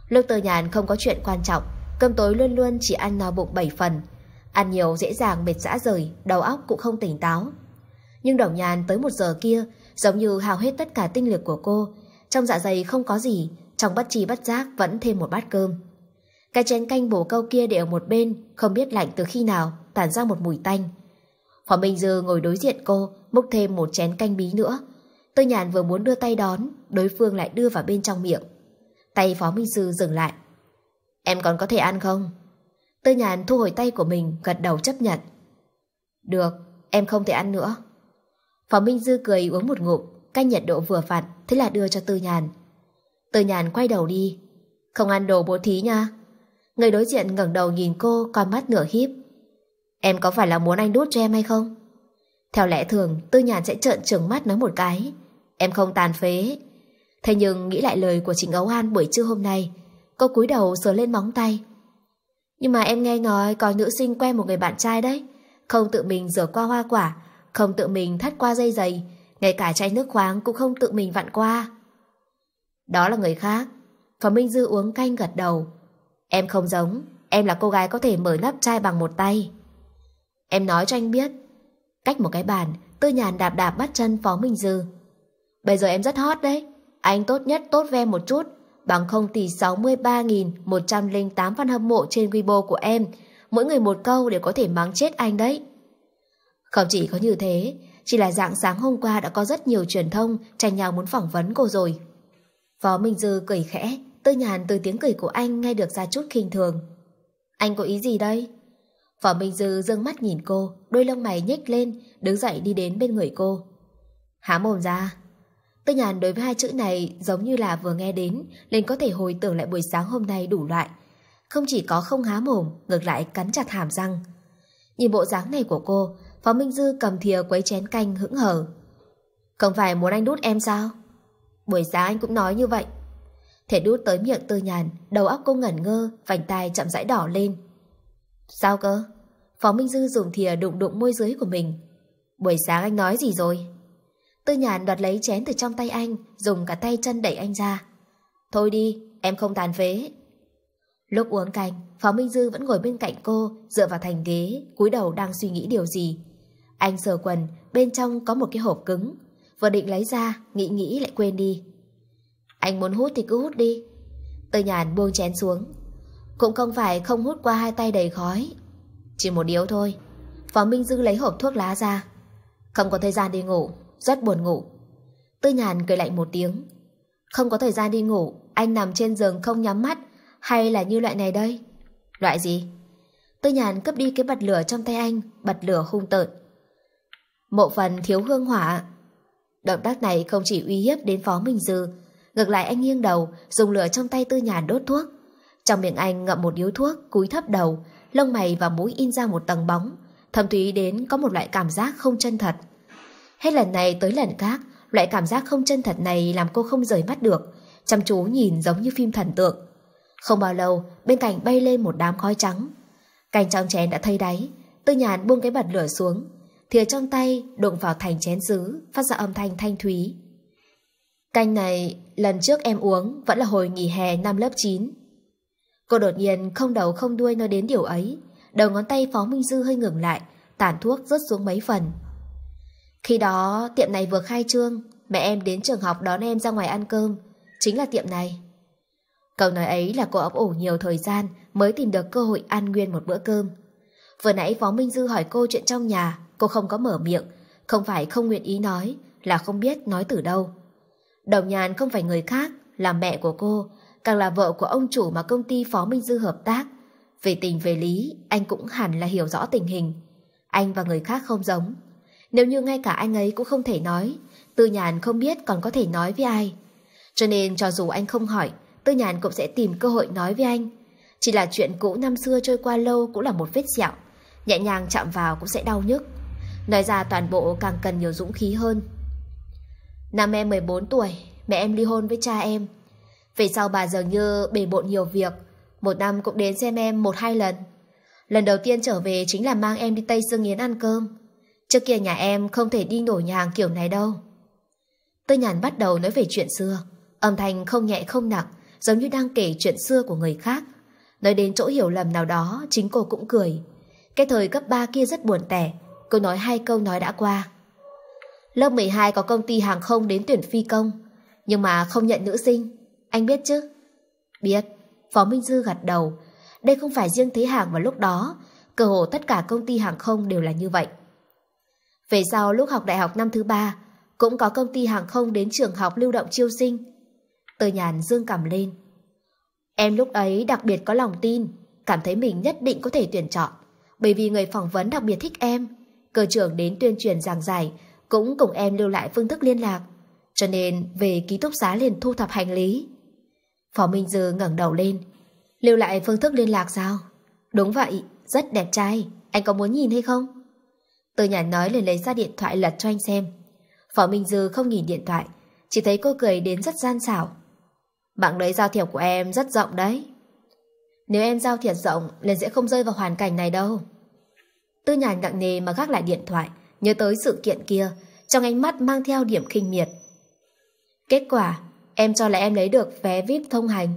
Lúc từ nhàn không có chuyện quan trọng, cơm tối luôn luôn chỉ ăn no bụng 7 phần. Ăn nhiều dễ dàng mệt dã rời, đầu óc cũng không tỉnh táo. Nhưng đồng nhàn tới một giờ kia, giống như hao hết tất cả tinh lực của cô. Trong dạ dày không có gì, trong bất trì bất giác vẫn thêm một bát cơm. Cái chén canh bổ câu kia để ở một bên, không biết lạnh từ khi nào, tản ra một mùi tanh. Hoàng Minh Dư ngồi đối diện cô, múc thêm một chén canh bí nữa, Tôi nhàn vừa muốn đưa tay đón, đối phương lại đưa vào bên trong miệng. Tay Phó Minh Sư dừng lại. Em còn có thể ăn không? Tư nhàn thu hồi tay của mình, gật đầu chấp nhận. Được, em không thể ăn nữa. Phó Minh Dư cười uống một ngụm, canh nhiệt độ vừa vặn, thế là đưa cho Tư nhàn. Tư nhàn quay đầu đi. Không ăn đồ bố thí nha. Người đối diện ngẩng đầu nhìn cô, con mắt nửa híp. Em có phải là muốn anh đút cho em hay không? Theo lẽ thường, Tư nhàn sẽ trợn trừng mắt nói một cái, Em không tàn phế. Thế nhưng nghĩ lại lời của Trịnh Ấu An buổi trưa hôm nay, cô cúi đầu sờ lên móng tay. Nhưng mà em nghe nói có nữ sinh quen một người bạn trai đấy, không tự mình rửa qua hoa quả, không tự mình thắt qua dây giày, ngay cả chai nước khoáng cũng không tự mình vặn qua. Đó là người khác. Phạm Minh Dư uống canh gật đầu. Em không giống, em là cô gái có thể mở nắp chai bằng một tay. Em nói cho anh biết. Cách một cái bàn, Tư Nhàn đạp đạp bắt chân Phó Minh Dư. Bây giờ em rất hot đấy. Anh tốt nhất tốt ve một chút. Bằng không thì 63.108 fan hâm mộ trên Weibo của em. Mỗi người một câu để có thể mắng chết anh đấy. Không chỉ có như thế, chỉ là dạng sáng hôm qua đã có rất nhiều truyền thông tranh nhau muốn phỏng vấn cô rồi. Phó Minh Dư cười khẽ, tư nhàn từ tiếng cười của anh nghe được ra chút khinh thường. Anh có ý gì đây? Phó Minh Dư dương mắt nhìn cô, đôi lông mày nhếch lên, đứng dậy đi đến bên người cô. Há mồm ra, Tức nhàn đối với hai chữ này giống như là vừa nghe đến, nên có thể hồi tưởng lại buổi sáng hôm nay đủ loại. Không chỉ có không há mồm, ngược lại cắn chặt hàm răng. Nhìn bộ dáng này của cô, Phó Minh Dư cầm thìa quấy chén canh hững hờ. Không phải muốn anh đút em sao? Buổi sáng anh cũng nói như vậy. Thể đút tới miệng tư nhàn, đầu óc cô ngẩn ngơ, vành tai chậm rãi đỏ lên. Sao cơ? Phó Minh Dư dùng thìa đụng đụng môi dưới của mình. Buổi sáng anh nói gì rồi? Tư nhàn đoạt lấy chén từ trong tay anh, dùng cả tay chân đẩy anh ra. Thôi đi, em không tàn phế. Lúc uống cành, Phó Minh Dư vẫn ngồi bên cạnh cô, dựa vào thành ghế, cúi đầu đang suy nghĩ điều gì. Anh sờ quần, bên trong có một cái hộp cứng. Vừa định lấy ra, nghĩ nghĩ lại quên đi. Anh muốn hút thì cứ hút đi. Tư nhàn buông chén xuống. Cũng không phải không hút qua hai tay đầy khói. Chỉ một điếu thôi. Phó Minh Dư lấy hộp thuốc lá ra. Không có thời gian đi ngủ, rất buồn ngủ. Tư nhàn cười lạnh một tiếng. Không có thời gian đi ngủ, anh nằm trên giường không nhắm mắt, hay là như loại này đây? Loại gì? Tư nhàn cướp đi cái bật lửa trong tay anh, bật lửa hung tợn. Mộ phần thiếu hương hỏa. Động tác này không chỉ uy hiếp đến phó Minh Dư, ngược lại anh nghiêng đầu, dùng lửa trong tay tư nhàn đốt thuốc. Trong miệng anh ngậm một điếu thuốc, cúi thấp đầu, lông mày và mũi in ra một tầng bóng, thâm thúy đến có một loại cảm giác không chân thật. Hết lần này tới lần khác, loại cảm giác không chân thật này làm cô không rời mắt được, chăm chú nhìn giống như phim thần tượng. Không bao lâu, bên cạnh bay lên một đám khói trắng. Cành trong chén đã thấy đáy, tư nhàn buông cái bật lửa xuống. Thìa trong tay đụng vào thành chén xứ, phát ra âm thanh thanh thúy. Canh này, lần trước em uống vẫn là hồi nghỉ hè năm lớp 9. Cô đột nhiên không đầu không đuôi nói đến điều ấy. Đầu ngón tay Phó Minh Dư hơi ngừng lại, tản thuốc rớt xuống mấy phần. Khi đó tiệm này vừa khai trương, mẹ em đến trường học đón em ra ngoài ăn cơm, chính là tiệm này. Câu nói ấy là cô ấp ủ nhiều thời gian mới tìm được cơ hội ăn nguyên một bữa cơm. Vừa nãy Phó Minh Dư hỏi cô chuyện trong nhà, cô không có mở miệng, không phải không nguyện ý nói, là không biết nói từ đâu. Đồng nhàn không phải người khác, là mẹ của cô, càng là vợ của ông chủ mà công ty Phó Minh Dư hợp tác. Về tình về lý, anh cũng hẳn là hiểu rõ tình hình. Anh và người khác không giống, nếu như ngay cả anh ấy cũng không thể nói, Tư Nhàn không biết còn có thể nói với ai. Cho nên cho dù anh không hỏi, Tư Nhàn cũng sẽ tìm cơ hội nói với anh. Chỉ là chuyện cũ năm xưa trôi qua lâu cũng là một vết sẹo, nhẹ nhàng chạm vào cũng sẽ đau nhức. Nói ra toàn bộ càng cần nhiều dũng khí hơn. Năm em 14 tuổi, mẹ em ly hôn với cha em. Về sau bà dường như bề bộn nhiều việc, một năm cũng đến xem em một hai lần. Lần đầu tiên trở về chính là mang em đi Tây Dương Yến ăn cơm. Trước kia nhà em không thể đi nổi nhà hàng kiểu này đâu. Tơ nhàn bắt đầu nói về chuyện xưa. Âm thanh không nhẹ không nặng, giống như đang kể chuyện xưa của người khác. Nói đến chỗ hiểu lầm nào đó, chính cô cũng cười. Cái thời cấp 3 kia rất buồn tẻ, cô nói hai câu nói đã qua. Lớp 12 có công ty hàng không đến tuyển phi công, nhưng mà không nhận nữ sinh. Anh biết chứ? Biết. Phó Minh Dư gật đầu. Đây không phải riêng Thế Hàng vào lúc đó, cơ hồ tất cả công ty hàng không đều là như vậy. Về sau lúc học đại học năm thứ ba, cũng có công ty hàng không đến trường học lưu động chiêu sinh. tờ nhàn dương cảm lên. Em lúc ấy đặc biệt có lòng tin, cảm thấy mình nhất định có thể tuyển chọn. Bởi vì người phỏng vấn đặc biệt thích em, cơ trưởng đến tuyên truyền giảng giải, cũng cùng em lưu lại phương thức liên lạc. Cho nên về ký túc xá liền thu thập hành lý. Phó Minh Dư ngẩng đầu lên. Lưu lại phương thức liên lạc sao? Đúng vậy, rất đẹp trai. Anh có muốn nhìn hay không? Từ nhà nói liền lấy ra điện thoại lật cho anh xem. Phó Minh Dư không nhìn điện thoại, chỉ thấy cô cười đến rất gian xảo. Bạn đấy giao thiệp của em rất rộng đấy. Nếu em giao thiệp rộng, liền sẽ không rơi vào hoàn cảnh này đâu. Tư nhàn nặng nề mà gác lại điện thoại, nhớ tới sự kiện kia, trong ánh mắt mang theo điểm khinh miệt. Kết quả, em cho là em lấy được vé VIP thông hành,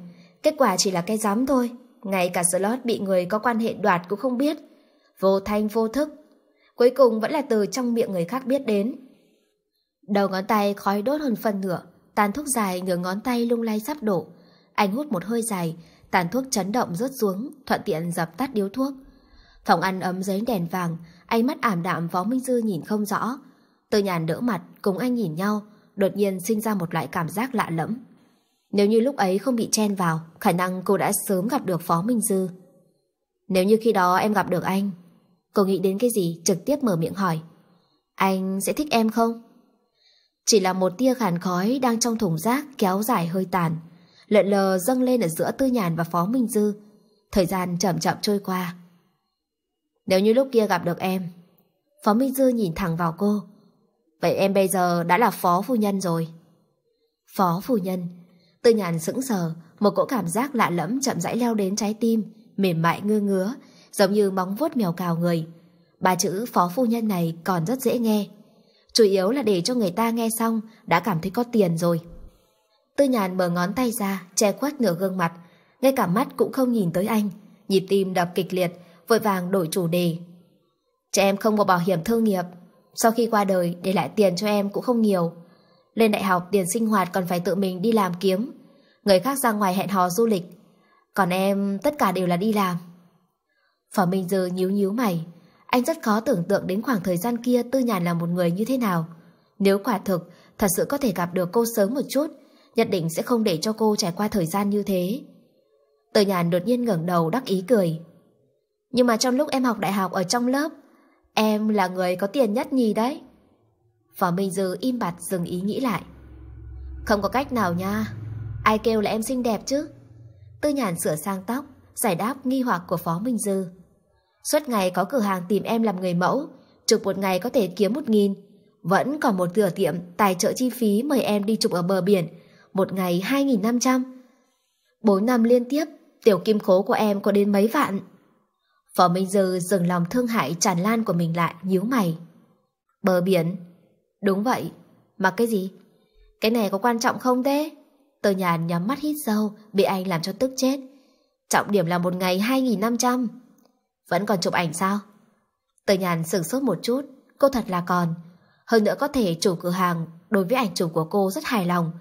kết quả chỉ là cái giám thôi. Ngay cả slot bị người có quan hệ đoạt cũng không biết. Vô thanh vô thức, cuối cùng vẫn là từ trong miệng người khác biết đến. Đầu ngón tay khói đốt hơn phân nửa, tàn thuốc dài nửa ngón tay lung lay sắp đổ. Anh hút một hơi dài, tàn thuốc chấn động rớt xuống, thuận tiện dập tắt điếu thuốc. Phòng ăn ấm giấy đèn vàng, ánh mắt ảm đạm Võ Minh Dư nhìn không rõ. Từ nhàn đỡ mặt, cùng anh nhìn nhau, đột nhiên sinh ra một loại cảm giác lạ lẫm. Nếu như lúc ấy không bị chen vào, khả năng cô đã sớm gặp được Phó Minh Dư. Nếu như khi đó em gặp được anh, Cô nghĩ đến cái gì trực tiếp mở miệng hỏi Anh sẽ thích em không? Chỉ là một tia khàn khói đang trong thùng rác kéo dài hơi tàn Lợn lờ dâng lên ở giữa Tư Nhàn và Phó Minh Dư Thời gian chậm chậm trôi qua Nếu như lúc kia gặp được em Phó Minh Dư nhìn thẳng vào cô Vậy em bây giờ đã là phó phu nhân rồi Phó phu nhân Tư nhàn sững sờ Một cỗ cảm giác lạ lẫm chậm rãi leo đến trái tim Mềm mại ngơ ngứa giống như móng vuốt mèo cào người. Ba chữ phó phu nhân này còn rất dễ nghe. Chủ yếu là để cho người ta nghe xong đã cảm thấy có tiền rồi. Tư nhàn mở ngón tay ra, che khuất nửa gương mặt, ngay cả mắt cũng không nhìn tới anh. Nhịp tim đập kịch liệt, vội vàng đổi chủ đề. Trẻ em không có bảo hiểm thương nghiệp. Sau khi qua đời, để lại tiền cho em cũng không nhiều. Lên đại học tiền sinh hoạt còn phải tự mình đi làm kiếm. Người khác ra ngoài hẹn hò du lịch. Còn em tất cả đều là đi làm. Phó Minh Dư nhíu nhíu mày. Anh rất khó tưởng tượng đến khoảng thời gian kia Tư Nhàn là một người như thế nào. Nếu quả thực, thật sự có thể gặp được cô sớm một chút, nhất định sẽ không để cho cô trải qua thời gian như thế. Tư Nhàn đột nhiên ngẩng đầu đắc ý cười. Nhưng mà trong lúc em học đại học ở trong lớp, em là người có tiền nhất nhì đấy. Phó Minh Dư im bặt dừng ý nghĩ lại. Không có cách nào nha, ai kêu là em xinh đẹp chứ? Tư Nhàn sửa sang tóc, giải đáp nghi hoặc của Phó Minh Dư. Suốt ngày có cửa hàng tìm em làm người mẫu, chụp một ngày có thể kiếm một nghìn. Vẫn còn một cửa tiệm tài trợ chi phí mời em đi chụp ở bờ biển, một ngày hai nghìn năm trăm. Bốn năm liên tiếp, tiểu kim khố của em có đến mấy vạn. Phó Minh Dư dừng lòng thương hại tràn lan của mình lại, nhíu mày. Bờ biển. Đúng vậy. Mặc cái gì? Cái này có quan trọng không thế? Tờ nhàn nhắm mắt hít sâu, bị anh làm cho tức chết. Trọng điểm là một ngày 2.500. Vẫn còn chụp ảnh sao? Từ nhàn sửng sốt một chút, cô thật là còn. Hơn nữa có thể chủ cửa hàng đối với ảnh chụp của cô rất hài lòng.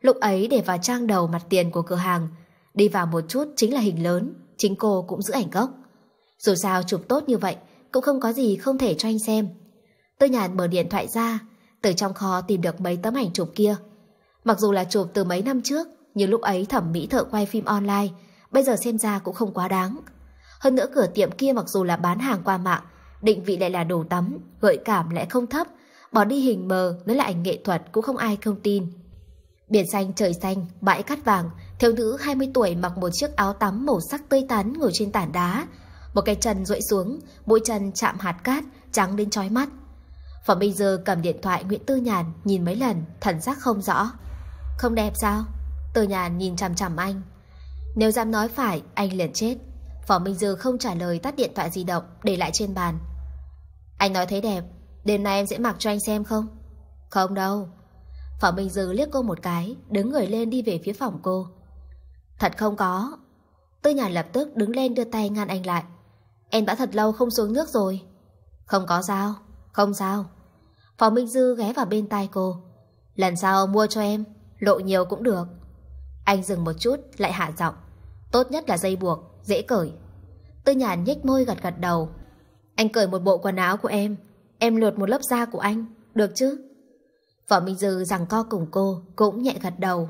Lúc ấy để vào trang đầu mặt tiền của cửa hàng, đi vào một chút chính là hình lớn, chính cô cũng giữ ảnh gốc. Dù sao chụp tốt như vậy, cũng không có gì không thể cho anh xem. Tư nhàn mở điện thoại ra, từ trong kho tìm được mấy tấm ảnh chụp kia. Mặc dù là chụp từ mấy năm trước, nhưng lúc ấy thẩm mỹ thợ quay phim online, bây giờ xem ra cũng không quá đáng. Hơn nữa cửa tiệm kia mặc dù là bán hàng qua mạng, định vị lại là đồ tắm, gợi cảm lại không thấp, bỏ đi hình mờ nữa là ảnh nghệ thuật cũng không ai không tin. Biển xanh trời xanh, bãi cát vàng, thiếu nữ 20 tuổi mặc một chiếc áo tắm màu sắc tươi tắn ngồi trên tảng đá. Một cái chân duỗi xuống, mỗi chân chạm hạt cát, trắng đến chói mắt. Phẩm bây giờ cầm điện thoại Nguyễn Tư Nhàn nhìn mấy lần, thần sắc không rõ. Không đẹp sao? Tư Nhàn nhìn chằm chằm anh. Nếu dám nói phải, anh liền chết. Phỏ Minh Dư không trả lời tắt điện thoại di động Để lại trên bàn Anh nói thấy đẹp Đêm nay em sẽ mặc cho anh xem không Không đâu Phỏ Minh Dư liếc cô một cái Đứng người lên đi về phía phòng cô Thật không có Tư nhà lập tức đứng lên đưa tay ngăn anh lại Em đã thật lâu không xuống nước rồi Không có sao Không sao Phó Minh Dư ghé vào bên tai cô Lần sau mua cho em Lộ nhiều cũng được Anh dừng một chút lại hạ giọng Tốt nhất là dây buộc dễ cởi. Tư nhàn nhếch môi gật gật đầu. Anh cởi một bộ quần áo của em, em lột một lớp da của anh, được chứ? Võ Minh Dư rằng co cùng cô, cũng nhẹ gật đầu.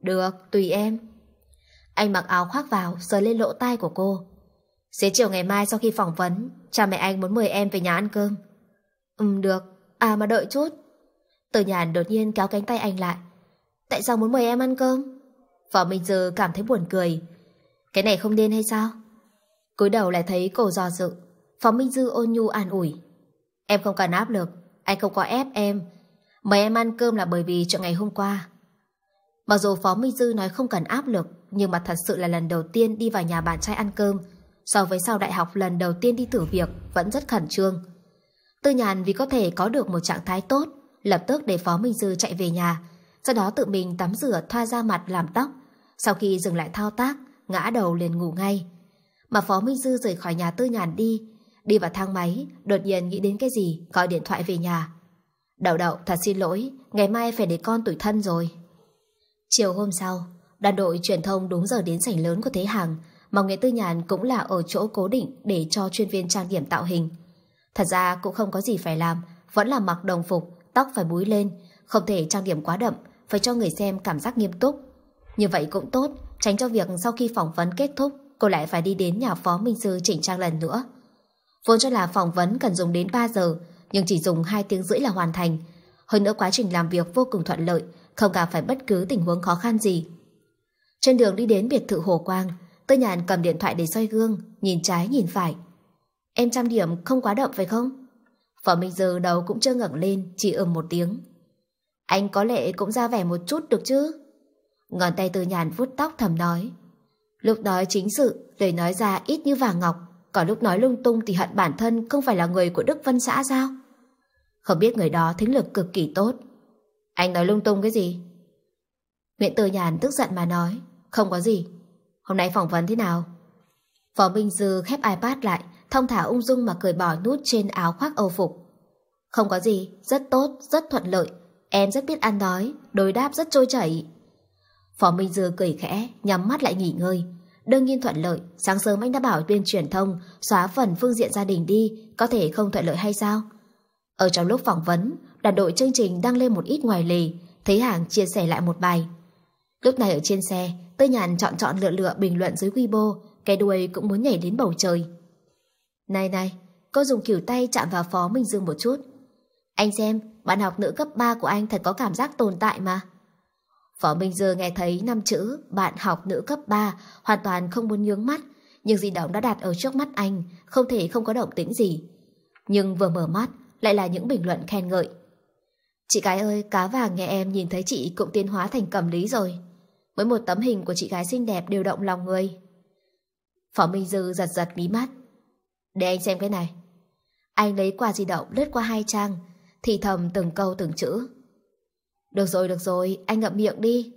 Được, tùy em. Anh mặc áo khoác vào, sờ lên lỗ tai của cô. Xế chiều ngày mai sau khi phỏng vấn, cha mẹ anh muốn mời em về nhà ăn cơm. Ừm, được. À mà đợi chút. Tư nhàn đột nhiên kéo cánh tay anh lại. Tại sao muốn mời em ăn cơm? Võ Minh Dư cảm thấy buồn cười, cái này không nên hay sao? cúi đầu lại thấy cô do dự. Phó Minh Dư ôn nhu an ủi. Em không cần áp lực, anh không có ép em. Mời em ăn cơm là bởi vì chuyện ngày hôm qua. Mặc dù Phó Minh Dư nói không cần áp lực, nhưng mà thật sự là lần đầu tiên đi vào nhà bạn trai ăn cơm. So với sau đại học lần đầu tiên đi thử việc, vẫn rất khẩn trương. Tư nhàn vì có thể có được một trạng thái tốt, lập tức để Phó Minh Dư chạy về nhà. Sau đó tự mình tắm rửa, thoa ra mặt, làm tóc. Sau khi dừng lại thao tác, ngã đầu liền ngủ ngay. Mà Phó Minh Dư rời khỏi nhà tư nhàn đi, đi vào thang máy, đột nhiên nghĩ đến cái gì, gọi điện thoại về nhà. Đậu đậu, thật xin lỗi, ngày mai phải để con tuổi thân rồi. Chiều hôm sau, đoàn đội truyền thông đúng giờ đến sảnh lớn của Thế Hàng, mà Nguyễn Tư Nhàn cũng là ở chỗ cố định để cho chuyên viên trang điểm tạo hình. Thật ra cũng không có gì phải làm, vẫn là mặc đồng phục, tóc phải búi lên, không thể trang điểm quá đậm, phải cho người xem cảm giác nghiêm túc. Như vậy cũng tốt, tránh cho việc sau khi phỏng vấn kết thúc cô lại phải đi đến nhà phó minh sư chỉnh trang lần nữa. Vốn cho là phỏng vấn cần dùng đến 3 giờ, nhưng chỉ dùng 2 tiếng rưỡi là hoàn thành. Hơn nữa quá trình làm việc vô cùng thuận lợi, không gặp phải bất cứ tình huống khó khăn gì. Trên đường đi đến biệt thự Hồ Quang, Tư Nhàn cầm điện thoại để xoay gương, nhìn trái nhìn phải. Em trăm điểm không quá đậm phải không? Phó Minh sư đầu cũng chưa ngẩng lên, chỉ ừm một tiếng. Anh có lẽ cũng ra vẻ một chút được chứ? Ngón tay tư nhàn vuốt tóc thầm nói. Lúc nói chính sự, lời nói ra ít như vàng ngọc, có lúc nói lung tung thì hận bản thân không phải là người của Đức Vân xã sao? Không biết người đó thính lực cực kỳ tốt. Anh nói lung tung cái gì? Nguyễn Tư Nhàn tức giận mà nói. Không có gì. Hôm nay phỏng vấn thế nào? Phó Minh Dư khép iPad lại, thông thả ung dung mà cười bỏ nút trên áo khoác âu phục. Không có gì, rất tốt, rất thuận lợi. Em rất biết ăn nói, đối đáp rất trôi chảy. Phó Minh Dư cười khẽ, nhắm mắt lại nghỉ ngơi. Đương nhiên thuận lợi, sáng sớm anh đã bảo bên truyền thông xóa phần phương diện gia đình đi, có thể không thuận lợi hay sao? Ở trong lúc phỏng vấn, đoàn đội chương trình đăng lên một ít ngoài lề, thấy hàng chia sẻ lại một bài. Lúc này ở trên xe, Tây Nhàn chọn chọn lựa lựa bình luận dưới Weibo, cái đuôi cũng muốn nhảy đến bầu trời. Này này, cô dùng kiểu tay chạm vào Phó Minh Dương một chút. Anh xem, bạn học nữ cấp 3 của anh thật có cảm giác tồn tại mà. Phó Minh Dơ nghe thấy năm chữ bạn học nữ cấp 3 hoàn toàn không muốn nhướng mắt, nhưng di động đã đặt ở trước mắt anh, không thể không có động tĩnh gì. Nhưng vừa mở mắt, lại là những bình luận khen ngợi. Chị gái ơi, cá vàng nghe em nhìn thấy chị cũng tiến hóa thành cầm lý rồi. Mỗi một tấm hình của chị gái xinh đẹp đều động lòng người. Phó Minh Dư giật giật mí mắt. Để anh xem cái này. Anh lấy quà di động lướt qua hai trang, thì thầm từng câu từng chữ. Được rồi, được rồi, anh ngậm miệng đi.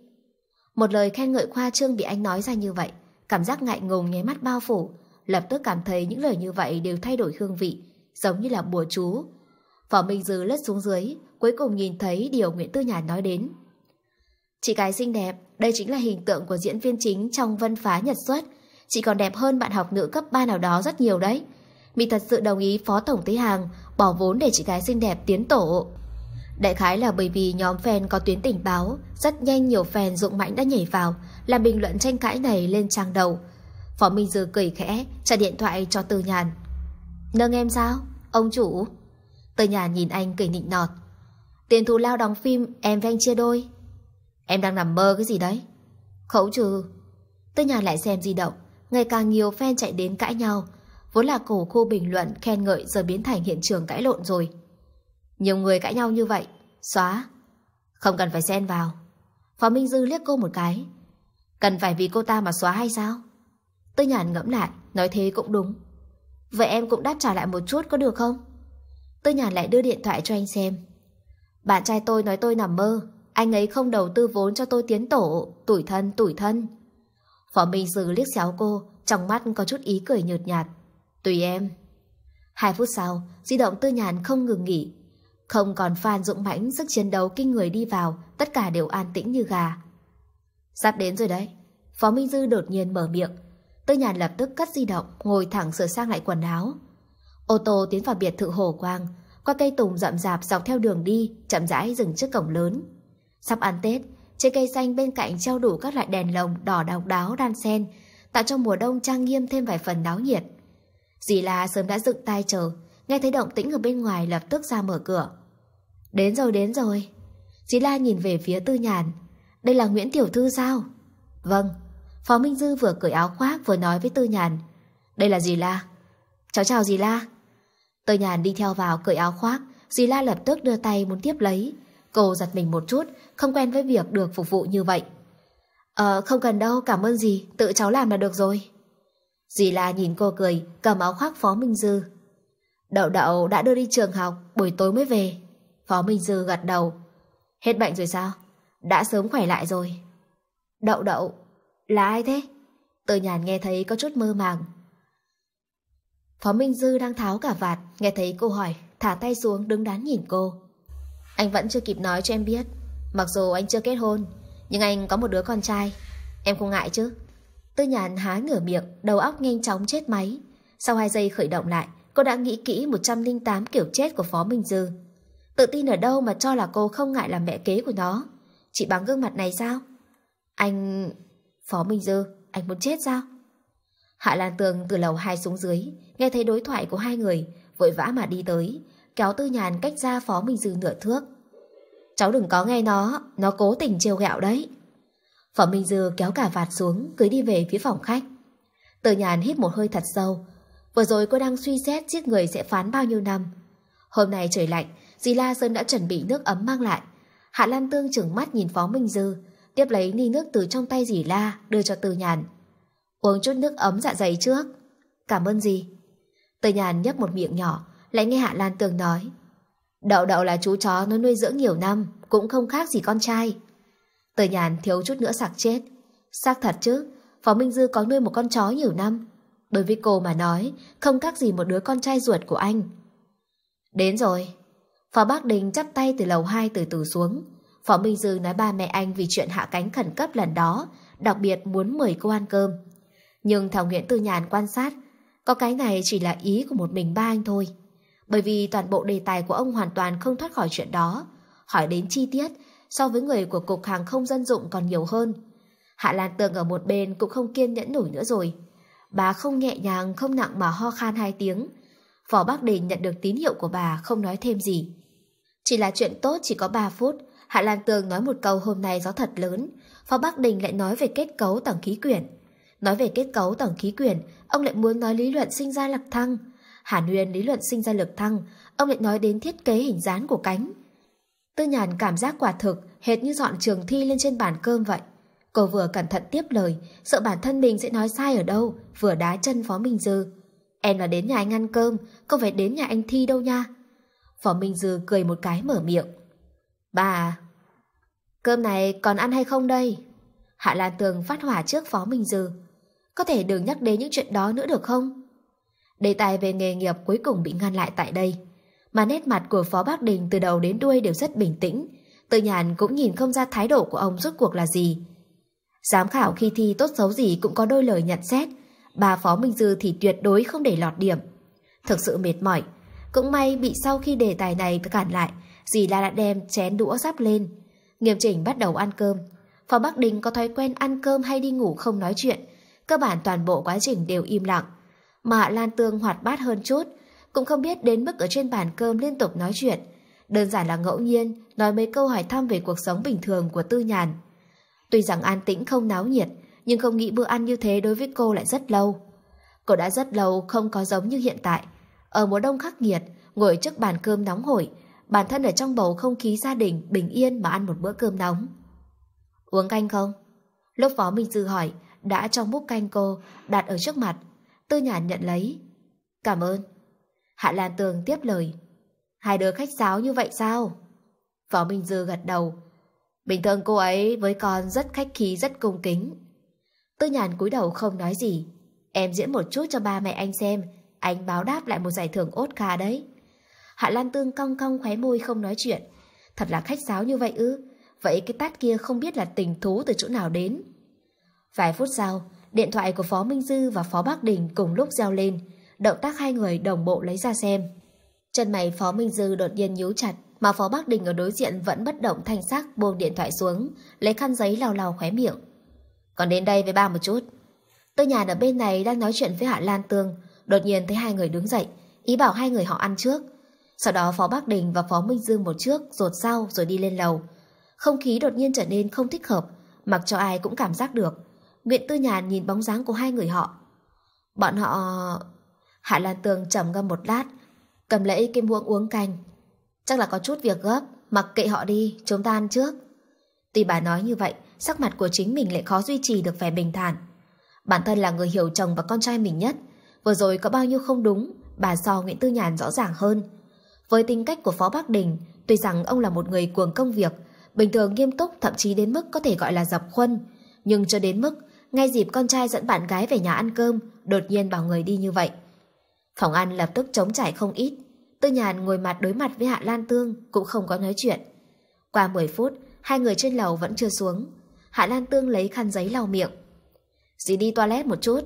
Một lời khen ngợi khoa trương bị anh nói ra như vậy, cảm giác ngại ngùng nháy mắt bao phủ, lập tức cảm thấy những lời như vậy đều thay đổi hương vị, giống như là bùa chú. Phỏ Minh Dư lướt xuống dưới, cuối cùng nhìn thấy điều Nguyễn Tư Nhàn nói đến. Chị gái xinh đẹp, đây chính là hình tượng của diễn viên chính trong Vân Phá Nhật Xuất. Chị còn đẹp hơn bạn học nữ cấp 3 nào đó rất nhiều đấy. Mình thật sự đồng ý Phó Tổng Tế Hàng bỏ vốn để chị gái xinh đẹp tiến tổ. Đại khái là bởi vì nhóm fan có tuyến tình báo, rất nhanh nhiều fan dụng mạnh đã nhảy vào, làm bình luận tranh cãi này lên trang đầu. Phó Minh Dư cười khẽ, trả điện thoại cho Tư Nhàn. Nâng em sao? Ông chủ. Tư Nhàn nhìn anh cười nịnh nọt. Tiền thù lao đóng phim em với anh chia đôi. Em đang nằm mơ cái gì đấy? Khẩu trừ. Tư Nhàn lại xem di động, ngày càng nhiều fan chạy đến cãi nhau. Vốn là cổ khu bình luận khen ngợi giờ biến thành hiện trường cãi lộn rồi. Nhiều người cãi nhau như vậy, xóa. Không cần phải xen vào. Phó Minh Dư liếc cô một cái. Cần phải vì cô ta mà xóa hay sao? Tư nhàn ngẫm lại, nói thế cũng đúng. Vậy em cũng đáp trả lại một chút có được không? Tư nhàn lại đưa điện thoại cho anh xem. Bạn trai tôi nói tôi nằm mơ. Anh ấy không đầu tư vốn cho tôi tiến tổ. Tủi thân, tủi thân. Phó Minh Dư liếc xéo cô, trong mắt có chút ý cười nhợt nhạt. Tùy em. Hai phút sau, di động tư nhàn không ngừng nghỉ, không còn Phan dũng mãnh sức chiến đấu kinh người đi vào, tất cả đều an tĩnh như gà. Sắp đến rồi đấy. Phó Minh Dư đột nhiên mở miệng. Tư nhàn lập tức cắt di động, ngồi thẳng sửa sang lại quần áo. Ô tô tiến vào biệt thự Hồ Quang, qua cây tùng rậm rạp dọc theo đường đi, chậm rãi dừng trước cổng lớn. Sắp ăn Tết, trên cây xanh bên cạnh treo đủ các loại đèn lồng đỏ độc đáo đan sen, tạo cho mùa đông trang nghiêm thêm vài phần náo nhiệt. Dì là sớm đã dựng tay chờ, nghe thấy động tĩnh ở bên ngoài lập tức ra mở cửa. Đến rồi, đến rồi. Chị La nhìn về phía tư nhàn. Đây là Nguyễn Tiểu Thư sao? Vâng. Phó Minh Dư vừa cởi áo khoác vừa nói với tư nhàn. Đây là dì La. Cháu chào dì La. Tư nhàn đi theo vào cởi áo khoác. Dì La lập tức đưa tay muốn tiếp lấy. Cô giật mình một chút, không quen với việc được phục vụ như vậy. Ờ, không cần đâu, cảm ơn dì, tự cháu làm là được rồi. Dì La nhìn cô cười, cầm áo khoác Phó Minh Dư, Đậu đậu đã đưa đi trường học, buổi tối mới về. Phó Minh Dư gật đầu. Hết bệnh rồi sao? Đã sớm khỏe lại rồi. Đậu đậu, là ai thế? Từ nhàn nghe thấy có chút mơ màng. Phó Minh Dư đang tháo cả vạt, nghe thấy cô hỏi, thả tay xuống đứng đắn nhìn cô. Anh vẫn chưa kịp nói cho em biết, mặc dù anh chưa kết hôn, nhưng anh có một đứa con trai. Em không ngại chứ? Tư nhàn há ngửa miệng, đầu óc nhanh chóng chết máy. Sau hai giây khởi động lại, Cô đã nghĩ kỹ 108 kiểu chết của Phó Minh Dư. Tự tin ở đâu mà cho là cô không ngại làm mẹ kế của nó. Chỉ bằng gương mặt này sao? Anh... Phó Minh Dư, anh muốn chết sao? Hạ Lan Tường từ lầu hai xuống dưới, nghe thấy đối thoại của hai người, vội vã mà đi tới, kéo Tư Nhàn cách ra Phó Minh Dư nửa thước. Cháu đừng có nghe nó, nó cố tình trêu gạo đấy. Phó Minh Dư kéo cả vạt xuống, cưới đi về phía phòng khách. Tư Nhàn hít một hơi thật sâu, Vừa rồi cô đang suy xét giết người sẽ phán bao nhiêu năm. Hôm nay trời lạnh, dì La Sơn đã chuẩn bị nước ấm mang lại. Hạ Lan Tương trừng mắt nhìn Phó Minh Dư, tiếp lấy ni nước từ trong tay dì La đưa cho Từ Nhàn. Uống chút nước ấm dạ dày trước. Cảm ơn dì. Từ Nhàn nhấp một miệng nhỏ, lại nghe Hạ Lan Tương nói. Đậu đậu là chú chó nó nuôi dưỡng nhiều năm, cũng không khác gì con trai. Từ Nhàn thiếu chút nữa sạc chết. Xác thật chứ, Phó Minh Dư có nuôi một con chó nhiều năm. Đối với cô mà nói, không khác gì một đứa con trai ruột của anh. Đến rồi. Phó Bác Đình chắp tay từ lầu 2 từ từ xuống. Phó Minh Dư nói ba mẹ anh vì chuyện hạ cánh khẩn cấp lần đó, đặc biệt muốn mời cô ăn cơm. Nhưng Thảo Nguyễn Tư Nhàn quan sát, có cái này chỉ là ý của một mình ba anh thôi. Bởi vì toàn bộ đề tài của ông hoàn toàn không thoát khỏi chuyện đó. Hỏi đến chi tiết, so với người của Cục Hàng không Dân Dụng còn nhiều hơn. Hạ Lan Tường ở một bên cũng không kiên nhẫn nổi nữa rồi. Bà không nhẹ nhàng, không nặng mà ho khan hai tiếng. Phó Bắc Đình nhận được tín hiệu của bà, không nói thêm gì. Chỉ là chuyện tốt chỉ có 3 phút, Hạ Lan Tường nói một câu hôm nay gió thật lớn, Phó Bắc Đình lại nói về kết cấu tầng khí quyển. Nói về kết cấu tầng khí quyển, ông lại muốn nói lý luận sinh ra lực thăng. Hàn Nguyên lý luận sinh ra lực thăng, ông lại nói đến thiết kế hình dáng của cánh. Tư nhàn cảm giác quả thực, hệt như dọn trường thi lên trên bàn cơm vậy. Cô vừa cẩn thận tiếp lời, sợ bản thân mình sẽ nói sai ở đâu, vừa đá chân Phó Minh Dư. Em là đến nhà anh ăn cơm, không phải đến nhà anh thi đâu nha. Phó Minh Dư cười một cái mở miệng. Bà à, cơm này còn ăn hay không đây? Hạ Lan Tường phát hỏa trước Phó Minh Dư. Có thể đừng nhắc đến những chuyện đó nữa được không? Đề tài về nghề nghiệp cuối cùng bị ngăn lại tại đây. Mà nét mặt của Phó Bác Đình từ đầu đến đuôi đều rất bình tĩnh. Tự nhàn cũng nhìn không ra thái độ của ông rốt cuộc là gì. Giám khảo khi thi tốt xấu gì cũng có đôi lời nhận xét. Bà Phó Minh Dư thì tuyệt đối không để lọt điểm. Thực sự mệt mỏi. Cũng may bị sau khi đề tài này cản lại, dì la đã đem chén đũa sắp lên. Nghiêm chỉnh bắt đầu ăn cơm. Phó Bắc Đình có thói quen ăn cơm hay đi ngủ không nói chuyện. Cơ bản toàn bộ quá trình đều im lặng. Mà Lan Tương hoạt bát hơn chút, cũng không biết đến mức ở trên bàn cơm liên tục nói chuyện. Đơn giản là ngẫu nhiên, nói mấy câu hỏi thăm về cuộc sống bình thường của Tư Nhàn. Tuy rằng an tĩnh không náo nhiệt, nhưng không nghĩ bữa ăn như thế đối với cô lại rất lâu. Cô đã rất lâu không có giống như hiện tại. Ở mùa đông khắc nghiệt, ngồi trước bàn cơm nóng hổi, bản thân ở trong bầu không khí gia đình bình yên mà ăn một bữa cơm nóng. Uống canh không? Lúc Phó Minh Dư hỏi, đã trong bút canh cô, đặt ở trước mặt. Tư nhàn nhận lấy. Cảm ơn. Hạ Lan Tường tiếp lời. Hai đứa khách sáo như vậy sao? Phó Minh Dư gật đầu, Bình thường cô ấy với con rất khách khí, rất cung kính. Tư nhàn cúi đầu không nói gì. Em diễn một chút cho ba mẹ anh xem, anh báo đáp lại một giải thưởng ốt Oscar đấy. Hạ Lan Tương cong cong khóe môi không nói chuyện. Thật là khách sáo như vậy ư? Vậy cái tát kia không biết là tình thú từ chỗ nào đến. Vài phút sau, điện thoại của Phó Minh Dư và Phó Bắc Đình cùng lúc reo lên. Động tác hai người đồng bộ lấy ra xem. Chân mày Phó Minh Dư đột nhiên nhíu chặt mà Phó Bắc Đình ở đối diện vẫn bất động thanh sắc buông điện thoại xuống, lấy khăn giấy lau lau khóe miệng. Còn đến đây với ba một chút. Tư nhàn ở bên này đang nói chuyện với Hạ Lan Tương, đột nhiên thấy hai người đứng dậy, ý bảo hai người họ ăn trước. Sau đó Phó Bắc Đình và Phó Minh Dương một trước, rột sau rồi đi lên lầu. Không khí đột nhiên trở nên không thích hợp, mặc cho ai cũng cảm giác được. Nguyễn Tư Nhàn nhìn bóng dáng của hai người họ. Bọn họ... Hạ Lan Tường trầm ngâm một lát, cầm lấy kim muỗng uống canh, Chắc là có chút việc gấp, mặc kệ họ đi, chúng ta ăn trước. Tuy bà nói như vậy, sắc mặt của chính mình lại khó duy trì được vẻ bình thản. Bản thân là người hiểu chồng và con trai mình nhất. Vừa rồi có bao nhiêu không đúng, bà so Nguyễn Tư Nhàn rõ ràng hơn. Với tính cách của Phó Bắc Đình, tuy rằng ông là một người cuồng công việc, bình thường nghiêm túc thậm chí đến mức có thể gọi là dập khuân. Nhưng cho đến mức, ngay dịp con trai dẫn bạn gái về nhà ăn cơm, đột nhiên bảo người đi như vậy. Phòng ăn lập tức chống trải không ít, Tư Nhàn ngồi mặt đối mặt với Hạ Lan Tương cũng không có nói chuyện. Qua 10 phút, hai người trên lầu vẫn chưa xuống. Hạ Lan Tương lấy khăn giấy lau miệng. Dì đi toilet một chút.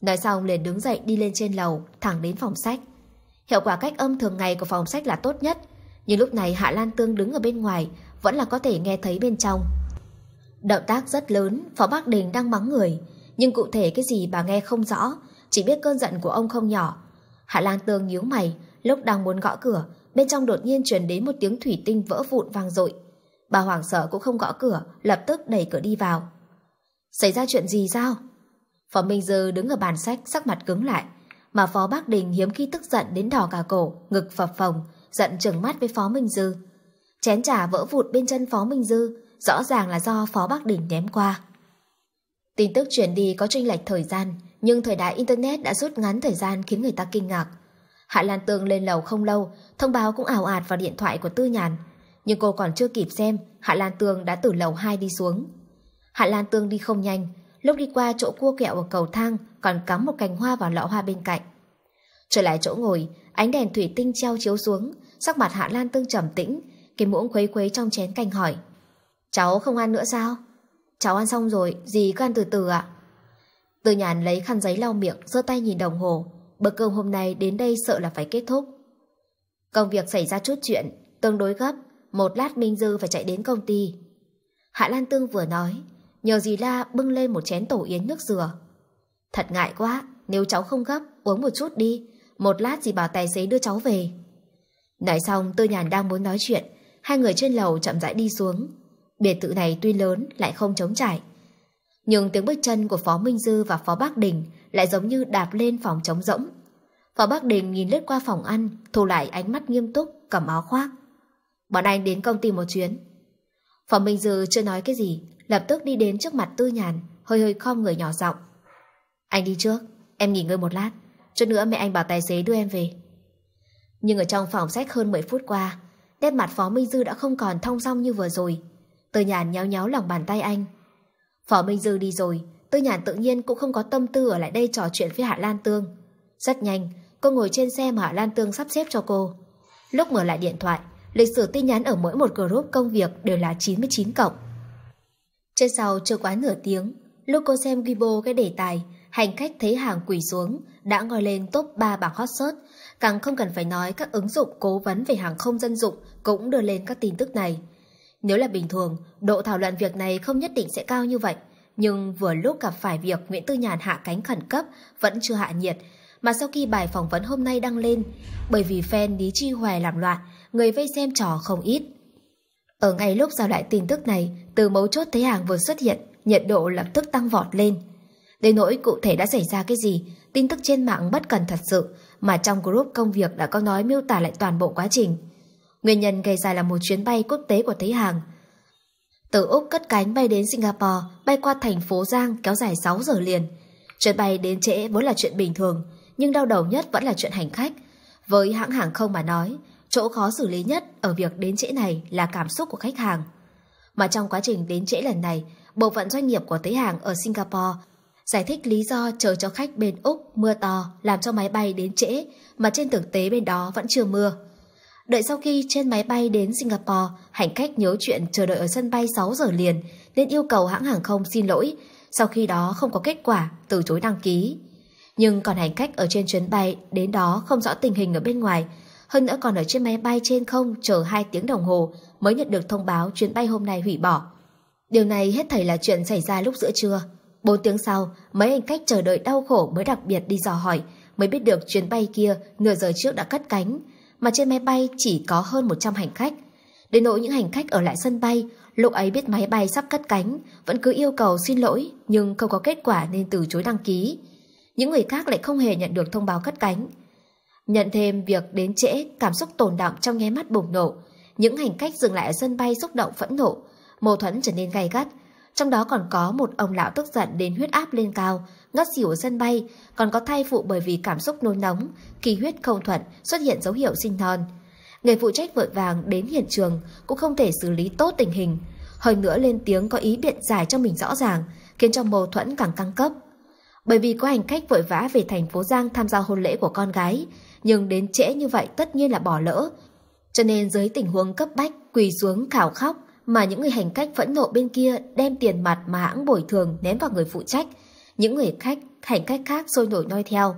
Nói xong liền đứng dậy đi lên trên lầu, thẳng đến phòng sách. Hiệu quả cách âm thường ngày của phòng sách là tốt nhất. Nhưng lúc này Hạ Lan Tương đứng ở bên ngoài, vẫn là có thể nghe thấy bên trong. Động tác rất lớn, Phó Bác Đình đang mắng người. Nhưng cụ thể cái gì bà nghe không rõ, chỉ biết cơn giận của ông không nhỏ. Hạ Lan Tương nhíu mày, Lúc đang muốn gõ cửa, bên trong đột nhiên truyền đến một tiếng thủy tinh vỡ vụn vang dội. Bà hoảng sợ cũng không gõ cửa, lập tức đẩy cửa đi vào. Xảy ra chuyện gì sao? Phó Minh Dư đứng ở bàn sách, sắc mặt cứng lại. Mà Phó Bác Đình hiếm khi tức giận đến đỏ cả cổ, ngực phập phồng, giận trừng mắt với Phó Minh Dư. Chén trà vỡ vụt bên chân Phó Minh Dư, rõ ràng là do Phó Bác Đình ném qua. Tin tức chuyển đi có trinh lệch thời gian, nhưng thời đại Internet đã rút ngắn thời gian khiến người ta kinh ngạc. Hạ Lan Tương lên lầu không lâu, thông báo cũng ảo ạt vào điện thoại của Tư Nhàn. Nhưng cô còn chưa kịp xem, Hạ Lan Tương đã từ lầu 2 đi xuống. Hạ Lan Tương đi không nhanh, lúc đi qua chỗ cua kẹo ở cầu thang còn cắm một cành hoa vào lọ hoa bên cạnh. Trở lại chỗ ngồi, ánh đèn thủy tinh treo chiếu xuống, sắc mặt Hạ Lan Tương trầm tĩnh, cái muỗng khuấy khuấy trong chén canh hỏi. Cháu không ăn nữa sao? Cháu ăn xong rồi, gì cứ ăn từ từ ạ. Tư nhàn lấy khăn giấy lau miệng, giơ tay nhìn đồng hồ. Bữa cơm hôm nay đến đây sợ là phải kết thúc. Công việc xảy ra chút chuyện, tương đối gấp, một lát Minh Dư phải chạy đến công ty. Hạ Lan Tương vừa nói, nhờ dì La bưng lên một chén tổ yến nước dừa. Thật ngại quá, nếu cháu không gấp, uống một chút đi, một lát dì bảo tài xế đưa cháu về. Nói xong tôi nhàn đang muốn nói chuyện, hai người trên lầu chậm rãi đi xuống. Biệt thự này tuy lớn lại không chống trải, nhưng tiếng bước chân của Phó Minh Dư và Phó Bác Đình lại giống như đạp lên phòng trống rỗng. Phó Bác Đình nhìn lướt qua phòng ăn, thu lại ánh mắt nghiêm túc, cầm áo khoác. Bọn anh đến công ty một chuyến. Phó Minh Dư chưa nói cái gì, lập tức đi đến trước mặt Tư Nhàn, hơi hơi khom người nhỏ giọng. Anh đi trước, em nghỉ ngơi một lát, chút nữa mẹ anh bảo tài xế đưa em về. Nhưng ở trong phòng sách hơn 10 phút qua, nét mặt Phó Minh Dư đã không còn thong song như vừa rồi. Tư Nhàn nhéo nhéo lòng bàn tay anh, Phó Minh Dư đi rồi, tôi nhàn tự nhiên cũng không có tâm tư ở lại đây trò chuyện với Hạ Lan Tương. Rất nhanh, cô ngồi trên xe mà Hạ Lan Tương sắp xếp cho cô. Lúc mở lại điện thoại, lịch sử tin nhắn ở mỗi một group công việc đều là 99 cộng. Trên sau chưa quá nửa tiếng, lúc cô xem Weibo cái đề tài, hành khách thấy hàng quỷ xuống, đã ngồi lên top 3 bảng hot search, càng không cần phải nói các ứng dụng cố vấn về hàng không dân dụng cũng đưa lên các tin tức này. Nếu là bình thường, độ thảo luận việc này không nhất định sẽ cao như vậy. Nhưng vừa lúc gặp phải việc Nguyễn Tư Nhàn hạ cánh khẩn cấp vẫn chưa hạ nhiệt, mà sau khi bài phỏng vấn hôm nay đăng lên, bởi vì fan Lý Chi Hoài làm loạn, người vây xem trò không ít. Ở ngay lúc giao lại tin tức này, từ mấu chốt thấy hàng vừa xuất hiện, nhiệt độ lập tức tăng vọt lên. Đến nỗi cụ thể đã xảy ra cái gì, tin tức trên mạng bất cần thật sự, mà trong group công việc đã có nói miêu tả lại toàn bộ quá trình. Nguyên nhân gây ra là một chuyến bay quốc tế của Thế Hàng. Từ Úc cất cánh bay đến Singapore, bay qua thành phố Giang kéo dài 6 giờ liền. Chuyến bay đến trễ vốn là chuyện bình thường, nhưng đau đầu nhất vẫn là chuyện hành khách. Với hãng hàng không mà nói, chỗ khó xử lý nhất ở việc đến trễ này là cảm xúc của khách hàng. Mà trong quá trình đến trễ lần này, bộ phận doanh nghiệp của Thế Hàng ở Singapore giải thích lý do chờ cho khách bên Úc mưa to làm cho máy bay đến trễ mà trên thực tế bên đó vẫn chưa mưa. Đợi sau khi trên máy bay đến Singapore, hành khách nhớ chuyện chờ đợi ở sân bay 6 giờ liền nên yêu cầu hãng hàng không xin lỗi, sau khi đó không có kết quả, từ chối đăng ký. Nhưng còn hành khách ở trên chuyến bay đến đó không rõ tình hình ở bên ngoài, hơn nữa còn ở trên máy bay trên không chờ 2 tiếng đồng hồ mới nhận được thông báo chuyến bay hôm nay hủy bỏ. Điều này hết thảy là chuyện xảy ra lúc giữa trưa. 4 tiếng sau, mấy hành khách chờ đợi đau khổ mới đặc biệt đi dò hỏi, mới biết được chuyến bay kia nửa giờ trước đã cất cánh, mà trên máy bay chỉ có hơn 100 hành khách. Đến nỗi những hành khách ở lại sân bay, lúc ấy biết máy bay sắp cất cánh, vẫn cứ yêu cầu xin lỗi nhưng không có kết quả nên từ chối đăng ký. Những người khác lại không hề nhận được thông báo cất cánh. Nhận thêm việc đến trễ, cảm xúc tồn đọng trong nghe mắt bùng nổ. Những hành khách dừng lại ở sân bay xúc động phẫn nộ, mâu thuẫn trở nên gay gắt. Trong đó còn có một ông lão tức giận đến huyết áp lên cao, ngất xỉu ở sân bay, còn có thai phụ bởi vì cảm xúc nôn nóng, khí huyết không thuận, xuất hiện dấu hiệu sinh non. Người phụ trách vội vàng đến hiện trường cũng không thể xử lý tốt tình hình, hơn nữa lên tiếng có ý biện giải cho mình rõ ràng, khiến cho mâu thuẫn càng căng cấp. Bởi vì có hành khách vội vã về thành phố Giang tham gia hôn lễ của con gái, nhưng đến trễ như vậy tất nhiên là bỏ lỡ. Cho nên dưới tình huống cấp bách, quỳ xuống khảo khóc, mà những người hành khách phẫn nộ bên kia đem tiền mặt mà hãng bồi thường ném vào người phụ trách, những người khách, hành khách khác sôi nổi noi theo.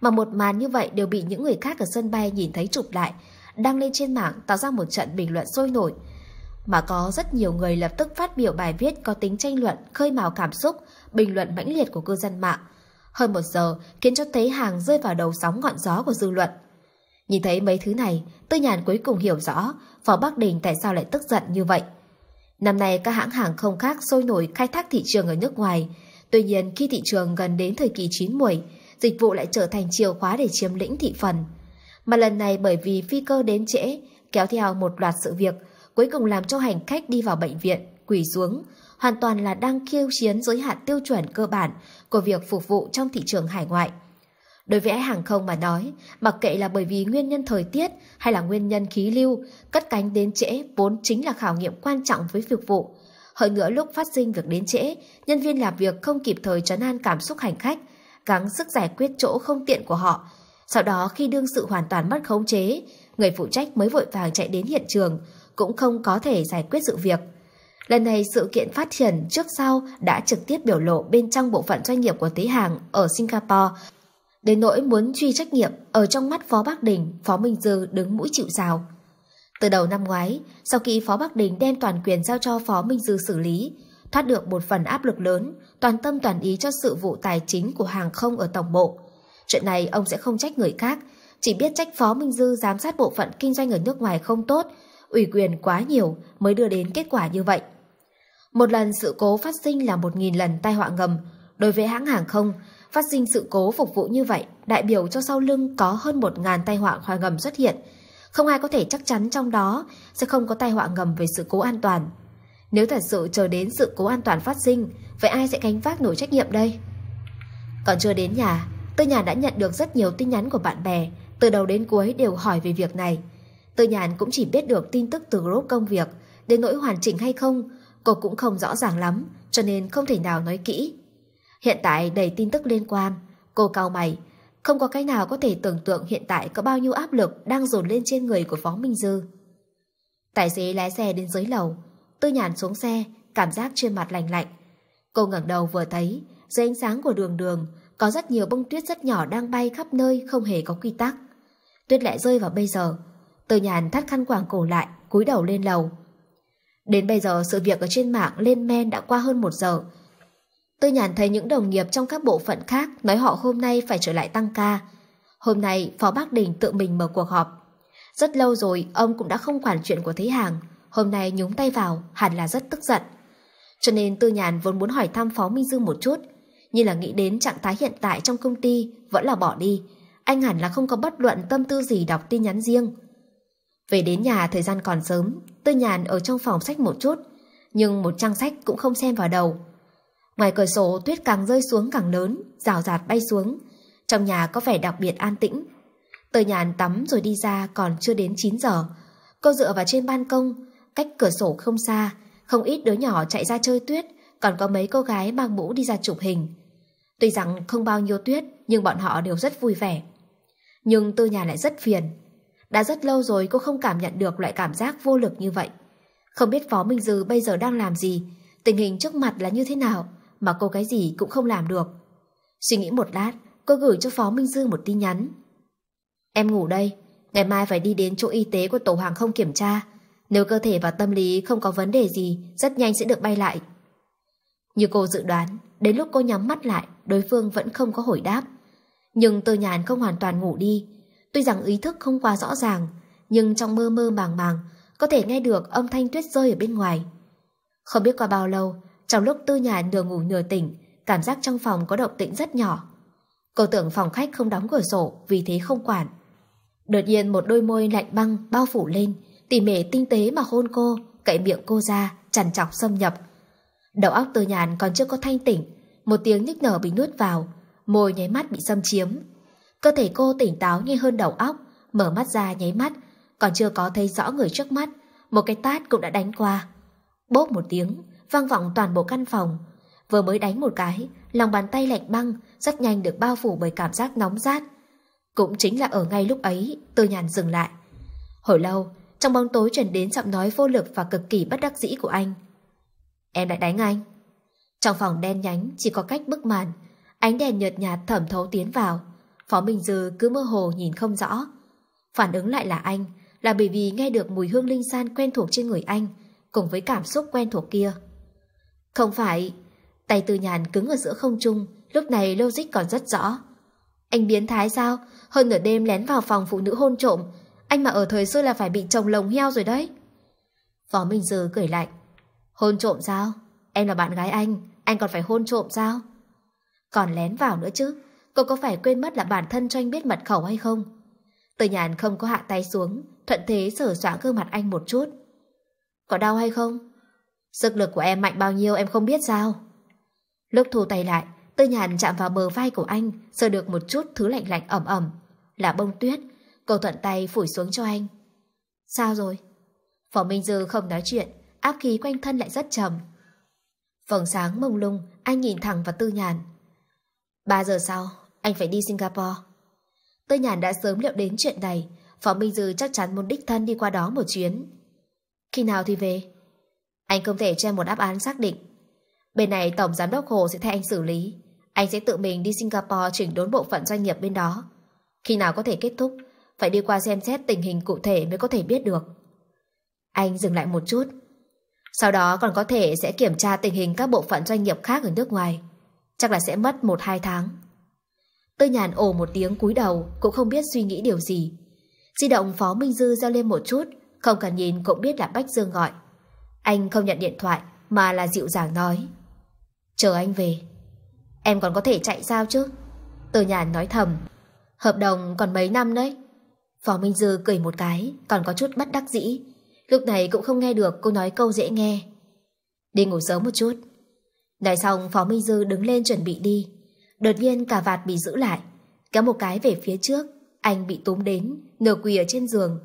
Mà một màn như vậy đều bị những người khác ở sân bay nhìn thấy chụp lại, đăng lên trên mạng tạo ra một trận bình luận sôi nổi. Mà có rất nhiều người lập tức phát biểu bài viết có tính tranh luận, khơi mào cảm xúc, bình luận mãnh liệt của cư dân mạng. Hơn một giờ khiến cho thấy hàng rơi vào đầu sóng ngọn gió của dư luận. Nhìn thấy mấy thứ này, Tư Nhàn cuối cùng hiểu rõ Phó Bắc Đình tại sao lại tức giận như vậy. Năm nay các hãng hàng không khác sôi nổi khai thác thị trường ở nước ngoài, Tuy nhiên khi thị trường gần đến thời kỳ chín muồi, dịch vụ lại trở thành chìa khóa để chiếm lĩnh thị phần. Mà lần này bởi vì phi cơ đến trễ, kéo theo một loạt sự việc, cuối cùng làm cho hành khách đi vào bệnh viện, quỳ xuống, hoàn toàn là đang khiêu chiến giới hạn tiêu chuẩn cơ bản của việc phục vụ trong thị trường hải ngoại. Đối với hàng không mà nói, mặc kệ là bởi vì nguyên nhân thời tiết hay là nguyên nhân khí lưu, cất cánh đến trễ vốn chính là khảo nghiệm quan trọng với phục vụ, hơn nữa lúc phát sinh việc đến trễ, nhân viên làm việc không kịp thời trấn an cảm xúc hành khách, gắng sức giải quyết chỗ không tiện của họ. Sau đó khi đương sự hoàn toàn mất khống chế, người phụ trách mới vội vàng chạy đến hiện trường, cũng không có thể giải quyết sự việc. Lần này sự kiện phát triển trước sau đã trực tiếp biểu lộ bên trong bộ phận doanh nghiệp của Tế Hàng ở Singapore, đến nỗi muốn truy trách nhiệm ở trong mắt Phó Bắc Đình, Phó Minh Dư đứng mũi chịu sào. Từ đầu năm ngoái, sau khi Phó Bắc Đình đem toàn quyền giao cho Phó Minh Dư xử lý, thoát được một phần áp lực lớn, toàn tâm toàn ý cho sự vụ tài chính của hàng không ở tổng bộ. Chuyện này ông sẽ không trách người khác, chỉ biết trách Phó Minh Dư giám sát bộ phận kinh doanh ở nước ngoài không tốt, ủy quyền quá nhiều mới đưa đến kết quả như vậy. Một lần sự cố phát sinh là một nghìn lần tai họa ngầm. Đối với hãng hàng không, phát sinh sự cố phục vụ như vậy, đại biểu cho sau lưng có hơn một ngàn tai họa khoa ngầm xuất hiện – không ai có thể chắc chắn trong đó sẽ không có tai họa ngầm về sự cố an toàn. Nếu thật sự chờ đến sự cố an toàn phát sinh, vậy ai sẽ gánh vác nổi trách nhiệm đây? Còn chưa đến nhà, Tư Nhàn đã nhận được rất nhiều tin nhắn của bạn bè, từ đầu đến cuối đều hỏi về việc này. Tư Nhàn cũng chỉ biết được tin tức từ group công việc, đến nỗi hoàn chỉnh hay không, cô cũng không rõ ràng lắm, cho nên không thể nào nói kỹ. Hiện tại đầy tin tức liên quan, cô cao mày, không có cách nào có thể tưởng tượng hiện tại có bao nhiêu áp lực đang dồn lên trên người của Phó Minh Dư. Tài xế lái xe đến dưới lầu, tư nhàn xuống xe, cảm giác trên mặt lành lạnh. Cô ngẩng đầu vừa thấy, dưới ánh sáng của đường đường, có rất nhiều bông tuyết rất nhỏ đang bay khắp nơi không hề có quy tắc. Tuyết lại rơi vào bây giờ. Tư nhàn thắt khăn quàng cổ lại, cúi đầu lên lầu. Đến bây giờ sự việc ở trên mạng lên men đã qua hơn một giờ, Tôi nhàn thấy những đồng nghiệp trong các bộ phận khác nói họ hôm nay phải trở lại tăng ca. Hôm nay, Phó Bác Đình tự mình mở cuộc họp. Rất lâu rồi, ông cũng đã không quản chuyện của Thế Hàng. Hôm nay nhúng tay vào, hẳn là rất tức giận. Cho nên Tư Nhàn vốn muốn hỏi thăm Phó Minh Dương một chút. Như là nghĩ đến trạng thái hiện tại trong công ty, vẫn là bỏ đi. Anh hẳn là không có bất luận tâm tư gì đọc tin nhắn riêng. Về đến nhà thời gian còn sớm, Tư Nhàn ở trong phòng sách một chút. Nhưng một trang sách cũng không xem vào đầu Ngoài cửa sổ tuyết càng rơi xuống càng lớn, rào rạt bay xuống. Trong nhà có vẻ đặc biệt an tĩnh. Từ nhàn tắm rồi đi ra còn chưa đến 9 giờ. Cô dựa vào trên ban công, cách cửa sổ không xa, không ít đứa nhỏ chạy ra chơi tuyết, còn có mấy cô gái mang mũ đi ra chụp hình. Tuy rằng không bao nhiêu tuyết, nhưng bọn họ đều rất vui vẻ. Nhưng tư nhà lại rất phiền. Đã rất lâu rồi cô không cảm nhận được loại cảm giác vô lực như vậy. Không biết Phó Minh Dư bây giờ đang làm gì, tình hình trước mặt là như thế nào mà cô cái gì cũng không làm được. Suy nghĩ một lát, cô gửi cho Phó Minh Dư một tin nhắn. Em ngủ đây, ngày mai phải đi đến chỗ y tế của tổ hàng không kiểm tra. Nếu cơ thể và tâm lý không có vấn đề gì, rất nhanh sẽ được bay lại. Như cô dự đoán, đến lúc cô nhắm mắt lại, đối phương vẫn không có hồi đáp. Nhưng Tư Nhàn không hoàn toàn ngủ đi. Tuy rằng ý thức không quá rõ ràng, nhưng trong mơ mơ màng màng, có thể nghe được âm thanh tuyết rơi ở bên ngoài. Không biết qua bao lâu, trong lúc tư nhà nửa ngủ nửa tỉnh, cảm giác trong phòng có động tĩnh rất nhỏ. Cô tưởng phòng khách không đóng cửa sổ, vì thế không quản. Đột nhiên một đôi môi lạnh băng bao phủ lên, tỉ mỉ tinh tế mà hôn cô, cậy miệng cô ra, chằn chọc xâm nhập. Đầu óc tư nhàn còn chưa có thanh tỉnh, một tiếng nhức nở bị nuốt vào, môi nháy mắt bị xâm chiếm. Cơ thể cô tỉnh táo nhanh hơn đầu óc, mở mắt ra nháy mắt, còn chưa có thấy rõ người trước mắt, một cái tát cũng đã đánh qua. Bốp một tiếng, vang vọng toàn bộ căn phòng. Vừa mới đánh một cái, lòng bàn tay lạnh băng, rất nhanh được bao phủ bởi cảm giác nóng rát. Cũng chính là ở ngay lúc ấy, Tư Nhàn dừng lại. Hồi lâu, trong bóng tối truyền đến giọng nói vô lực và cực kỳ bất đắc dĩ của anh. Em đã đánh anh. Trong phòng đen nhánh chỉ có cách bức màn, ánh đèn nhợt nhạt thẩm thấu tiến vào. Phó Minh Dư cứ mơ hồ nhìn không rõ. Phản ứng lại là anh, là bởi vì nghe được mùi hương linh san quen thuộc trên người anh, cùng với cảm xúc quen thuộc kia. Không phải. Tay tư nhàn cứng ở giữa không trung, lúc này logic còn rất rõ. Anh biến thái sao? Hơn nửa đêm lén vào phòng phụ nữ hôn trộm. Anh mà ở thời xưa là phải bị chồng lồng heo rồi đấy. Phó Minh Dư cười lạnh. Hôn trộm sao? Em là bạn gái anh, anh còn phải hôn trộm sao? Còn lén vào nữa chứ. Cô có phải quên mất là bản thân cho anh biết mật khẩu hay không? Từ nhàn không có hạ tay xuống, thuận thế sờ soạn gương mặt anh một chút. Có đau hay không? Sức lực của em mạnh bao nhiêu em không biết sao? Lúc thu tay lại, Tư Nhàn chạm vào bờ vai của anh, sờ được một chút thứ lạnh lạnh ẩm ẩm. Là bông tuyết, cô thuận tay phủi xuống cho anh. Sao rồi? Phỏ Minh Dư không nói chuyện, áp khí quanh thân lại rất trầm. Vầng sáng mông lung, anh nhìn thẳng vào Tư Nhàn. Ba giờ sau, anh phải đi Singapore. Tư Nhàn đã sớm liệu đến chuyện này, Phỏ Minh Dư chắc chắn muốn đích thân đi qua đó một chuyến. Khi nào thì về? Anh không thể cho một đáp án xác định. Bên này Tổng Giám đốc Hồ sẽ thay anh xử lý. Anh sẽ tự mình đi Singapore chỉnh đốn bộ phận doanh nghiệp bên đó. Khi nào có thể kết thúc, phải đi qua xem xét tình hình cụ thể mới có thể biết được. Anh dừng lại một chút. Sau đó còn có thể sẽ kiểm tra tình hình các bộ phận doanh nghiệp khác ở nước ngoài. Chắc là sẽ mất 1-2 tháng. Tư nhàn ồ một tiếng cúi đầu, cũng không biết suy nghĩ điều gì. Di động Phó Minh Dư giao lên một chút, không cần nhìn cũng biết là Bách Dương gọi. Anh không nhận điện thoại mà là dịu dàng nói. Chờ anh về. Em còn có thể chạy sao chứ? Từ nhàn nói thầm. Hợp đồng còn mấy năm đấy. Phó Minh Dư cười một cái, còn có chút bất đắc dĩ. Lúc này cũng không nghe được cô nói câu dễ nghe. Đi ngủ sớm một chút. Nói xong Phó Minh Dư đứng lên chuẩn bị đi. Đột nhiên cả vạt bị giữ lại. Kéo một cái về phía trước, anh bị túm đến, nửa quỳ ở trên giường.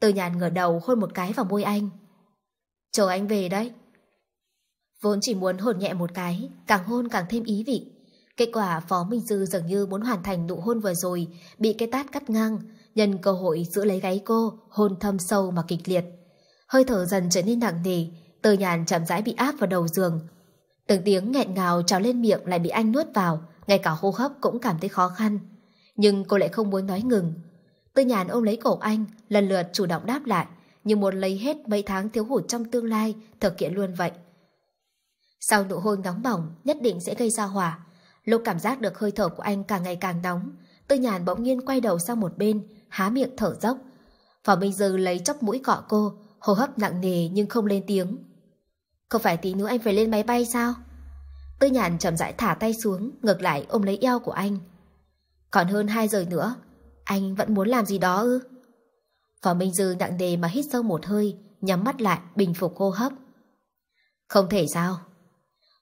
Từ nhàn ngửa đầu hôn một cái vào môi anh. Chờ anh về đấy. Vốn chỉ muốn hôn nhẹ một cái, càng hôn càng thêm ý vị. Kết quả Phó Minh Dư dường như muốn hoàn thành nụ hôn vừa rồi, bị cái tát cắt ngang, nhân cơ hội giữ lấy gáy cô, hôn thâm sâu mà kịch liệt. Hơi thở dần trở nên nặng nề, tơ nhàn chậm rãi bị áp vào đầu giường. Từng tiếng nghẹn ngào trào lên miệng lại bị anh nuốt vào, ngay cả hô hấp cũng cảm thấy khó khăn. Nhưng cô lại không muốn nói ngừng. Tư nhàn ôm lấy cổ anh, lần lượt chủ động đáp lại, như muốn lấy hết mấy tháng thiếu hụt trong tương lai, thực hiện luôn vậy. Sau nụ hôn nóng bỏng, nhất định sẽ gây ra hỏa. Lúc cảm giác được hơi thở của anh càng ngày càng nóng, tư nhàn bỗng nhiên quay đầu sang một bên, há miệng thở dốc. Phỏ Minh Dư lấy chóc mũi cọ cô, hô hấp nặng nề nhưng không lên tiếng. Không phải tí nữa anh phải lên máy bay sao? Tư nhàn chậm rãi thả tay xuống, ngược lại ôm lấy eo của anh. Còn hơn 2 giờ nữa, anh vẫn muốn làm gì đó ư? Phó Minh Dư nặng đề mà hít sâu một hơi, nhắm mắt lại, bình phục hô hấp. Không thể sao?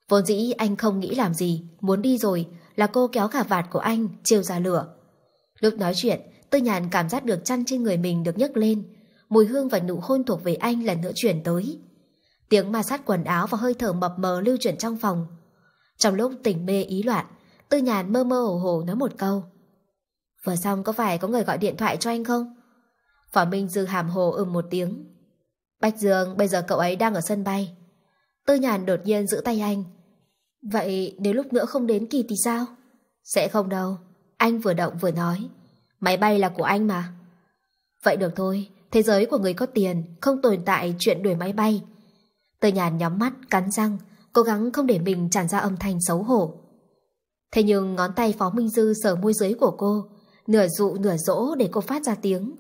Vốn dĩ anh không nghĩ làm gì, muốn đi rồi là cô kéo cả vạt của anh, chiều ra lửa. Lúc nói chuyện, Tư Nhàn cảm giác được chăn trên người mình được nhấc lên, mùi hương và nụ hôn thuộc về anh lần nữa chuyển tới. Tiếng ma sát quần áo và hơi thở mập mờ lưu chuyển trong phòng. Trong lúc tỉnh mê ý loạn, Tư Nhàn mơ mơ hồ hồ nói một câu. Vừa xong có phải có người gọi điện thoại cho anh không? Phó Minh Dư hàm hồ ừm một tiếng. Bạch Dương, bây giờ cậu ấy đang ở sân bay. Tư nhàn đột nhiên giữ tay anh. Vậy nếu lúc nữa không đến kỳ thì sao? Sẽ không đâu. Anh vừa động vừa nói. Máy bay là của anh mà. Vậy được thôi, thế giới của người có tiền không tồn tại chuyện đuổi máy bay. Tư nhàn nhắm mắt, cắn răng, cố gắng không để mình tràn ra âm thanh xấu hổ. Thế nhưng ngón tay Phó Minh Dư sờ môi dưới của cô, nửa dụ nửa dỗ để cô phát ra tiếng.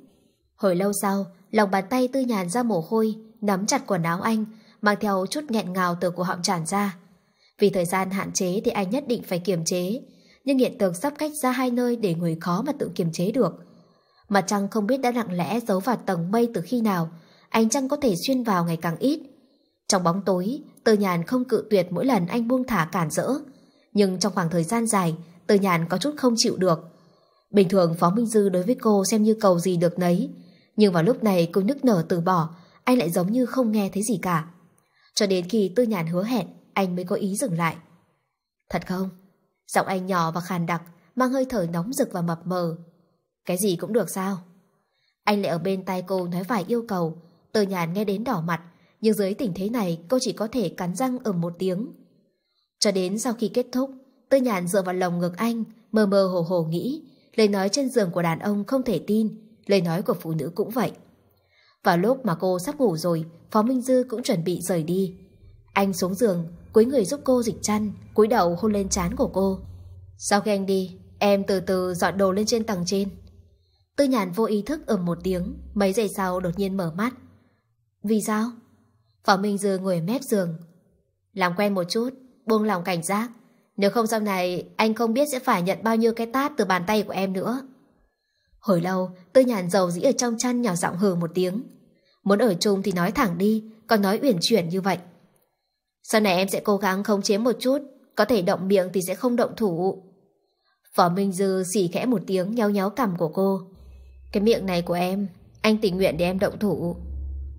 Hồi lâu sau, lòng bàn tay tư nhàn ra mồ hôi, nắm chặt quần áo anh, mang theo chút nghẹn ngào từ cổ họng tràn ra. Vì thời gian hạn chế thì anh nhất định phải kiềm chế, nhưng hiện tượng sắp cách ra hai nơi để người khó mà tự kiềm chế được. Mặt trăng không biết đã lặng lẽ giấu vào tầng mây từ khi nào, anh trăng có thể xuyên vào ngày càng ít. Trong bóng tối, tư Nhàn không cự tuyệt mỗi lần anh buông thả cản rỡ. Nhưng trong khoảng thời gian dài, tư Nhàn có chút không chịu được. Bình thường Phó Minh Dư đối với cô xem như cầu gì được nấy, nhưng vào lúc này cô nức nở từ bỏ, anh lại giống như không nghe thấy gì cả. Cho đến khi tư nhàn hứa hẹn, anh mới có ý dừng lại. Thật không? Giọng anh nhỏ và khàn đặc, mang hơi thở nóng rực và mập mờ. Cái gì cũng được sao? Anh lại ở bên tay cô nói vài yêu cầu, Tờ nhàn nghe đến đỏ mặt, nhưng dưới tình thế này cô chỉ có thể cắn răng ở một tiếng. Cho đến sau khi kết thúc, tơ nhàn dựa vào lòng ngực anh, mờ mờ hồ hồ nghĩ, lời nói trên giường của đàn ông không thể tin, lời nói của phụ nữ cũng vậy. Vào lúc mà cô sắp ngủ rồi, Phó Minh Dư cũng chuẩn bị rời đi. Anh xuống giường, cúi người giúp cô dịch chăn, cúi đầu hôn lên trán của cô. Sau khi anh đi, em từ từ dọn đồ lên trên tầng trên. Tư nhàn vô ý thức ầm một tiếng, mấy giây sau đột nhiên mở mắt. Vì sao? Phó Minh Dư ngồi mép giường. Làm quen một chút, buông lòng cảnh giác. Nếu không sau này, anh không biết sẽ phải nhận bao nhiêu cái tát từ bàn tay của em nữa. Hồi lâu, tôi nhàn dầu dĩ ở trong chăn nhỏ giọng hừ một tiếng. Muốn ở chung thì nói thẳng đi, còn nói uyển chuyển như vậy. Sau này em sẽ cố gắng khống chế một chút, có thể động miệng thì sẽ không động thủ. Phó Minh Dư xỉ khẽ một tiếng nhéo nhéo cằm của cô. Cái miệng này của em, anh tình nguyện để em động thủ.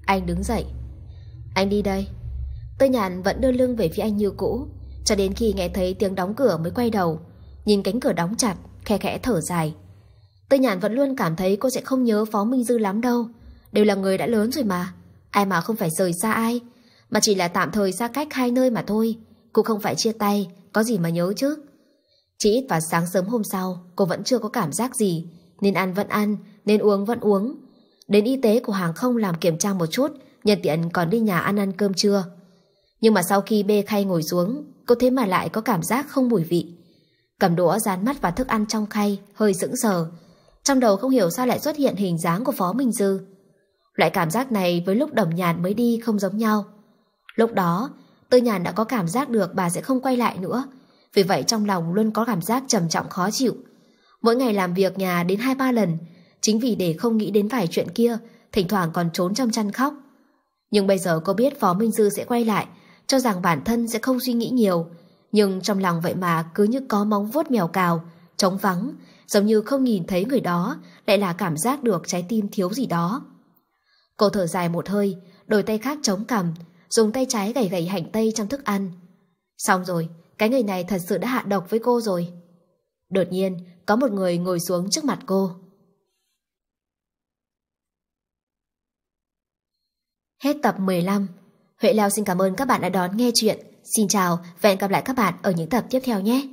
Anh đứng dậy. Anh đi đây. Tư nhàn vẫn đưa lưng về phía anh như cũ, cho đến khi nghe thấy tiếng đóng cửa mới quay đầu, nhìn cánh cửa đóng chặt, khe khẽ thở dài tư nhàn vẫn luôn cảm thấy cô sẽ không nhớ Phó Minh Dư lắm đâu. Đều là người đã lớn rồi mà. Ai mà không phải rời xa ai. Mà chỉ là tạm thời xa cách hai nơi mà thôi. Cô không phải chia tay, có gì mà nhớ chứ. Chỉ ít vào sáng sớm hôm sau, cô vẫn chưa có cảm giác gì. Nên ăn vẫn ăn, nên uống vẫn uống. Đến y tế của hàng không làm kiểm tra một chút, nhân tiện còn đi nhà ăn ăn cơm trưa. Nhưng mà sau khi bê khay ngồi xuống, cô thế mà lại có cảm giác không mùi vị. Cầm đũa dán mắt vào thức ăn trong khay, hơi sững sờ, trong đầu không hiểu sao lại xuất hiện hình dáng của Phó Minh Dư. Loại cảm giác này với lúc đồng Nhàn mới đi không giống nhau. Lúc đó, Tư Nhàn đã có cảm giác được bà sẽ không quay lại nữa. Vì vậy trong lòng luôn có cảm giác trầm trọng khó chịu. Mỗi ngày làm việc nhà đến hai ba lần, chính vì để không nghĩ đến vài chuyện kia, thỉnh thoảng còn trốn trong chăn khóc. Nhưng bây giờ cô biết Phó Minh Dư sẽ quay lại, cho rằng bản thân sẽ không suy nghĩ nhiều. Nhưng trong lòng vậy mà cứ như có móng vuốt mèo cào, trống vắng, giống như không nhìn thấy người đó, lại là cảm giác được trái tim thiếu gì đó. Cô thở dài một hơi, đổi tay khác chống cằm, dùng tay trái gảy gảy hành tây trong thức ăn. Xong rồi, cái người này thật sự đã hạ độc với cô rồi. Đột nhiên, có một người ngồi xuống trước mặt cô. Hết tập 15. Huệ Lao xin cảm ơn các bạn đã đón nghe chuyện. Xin chào và hẹn gặp lại các bạn ở những tập tiếp theo nhé.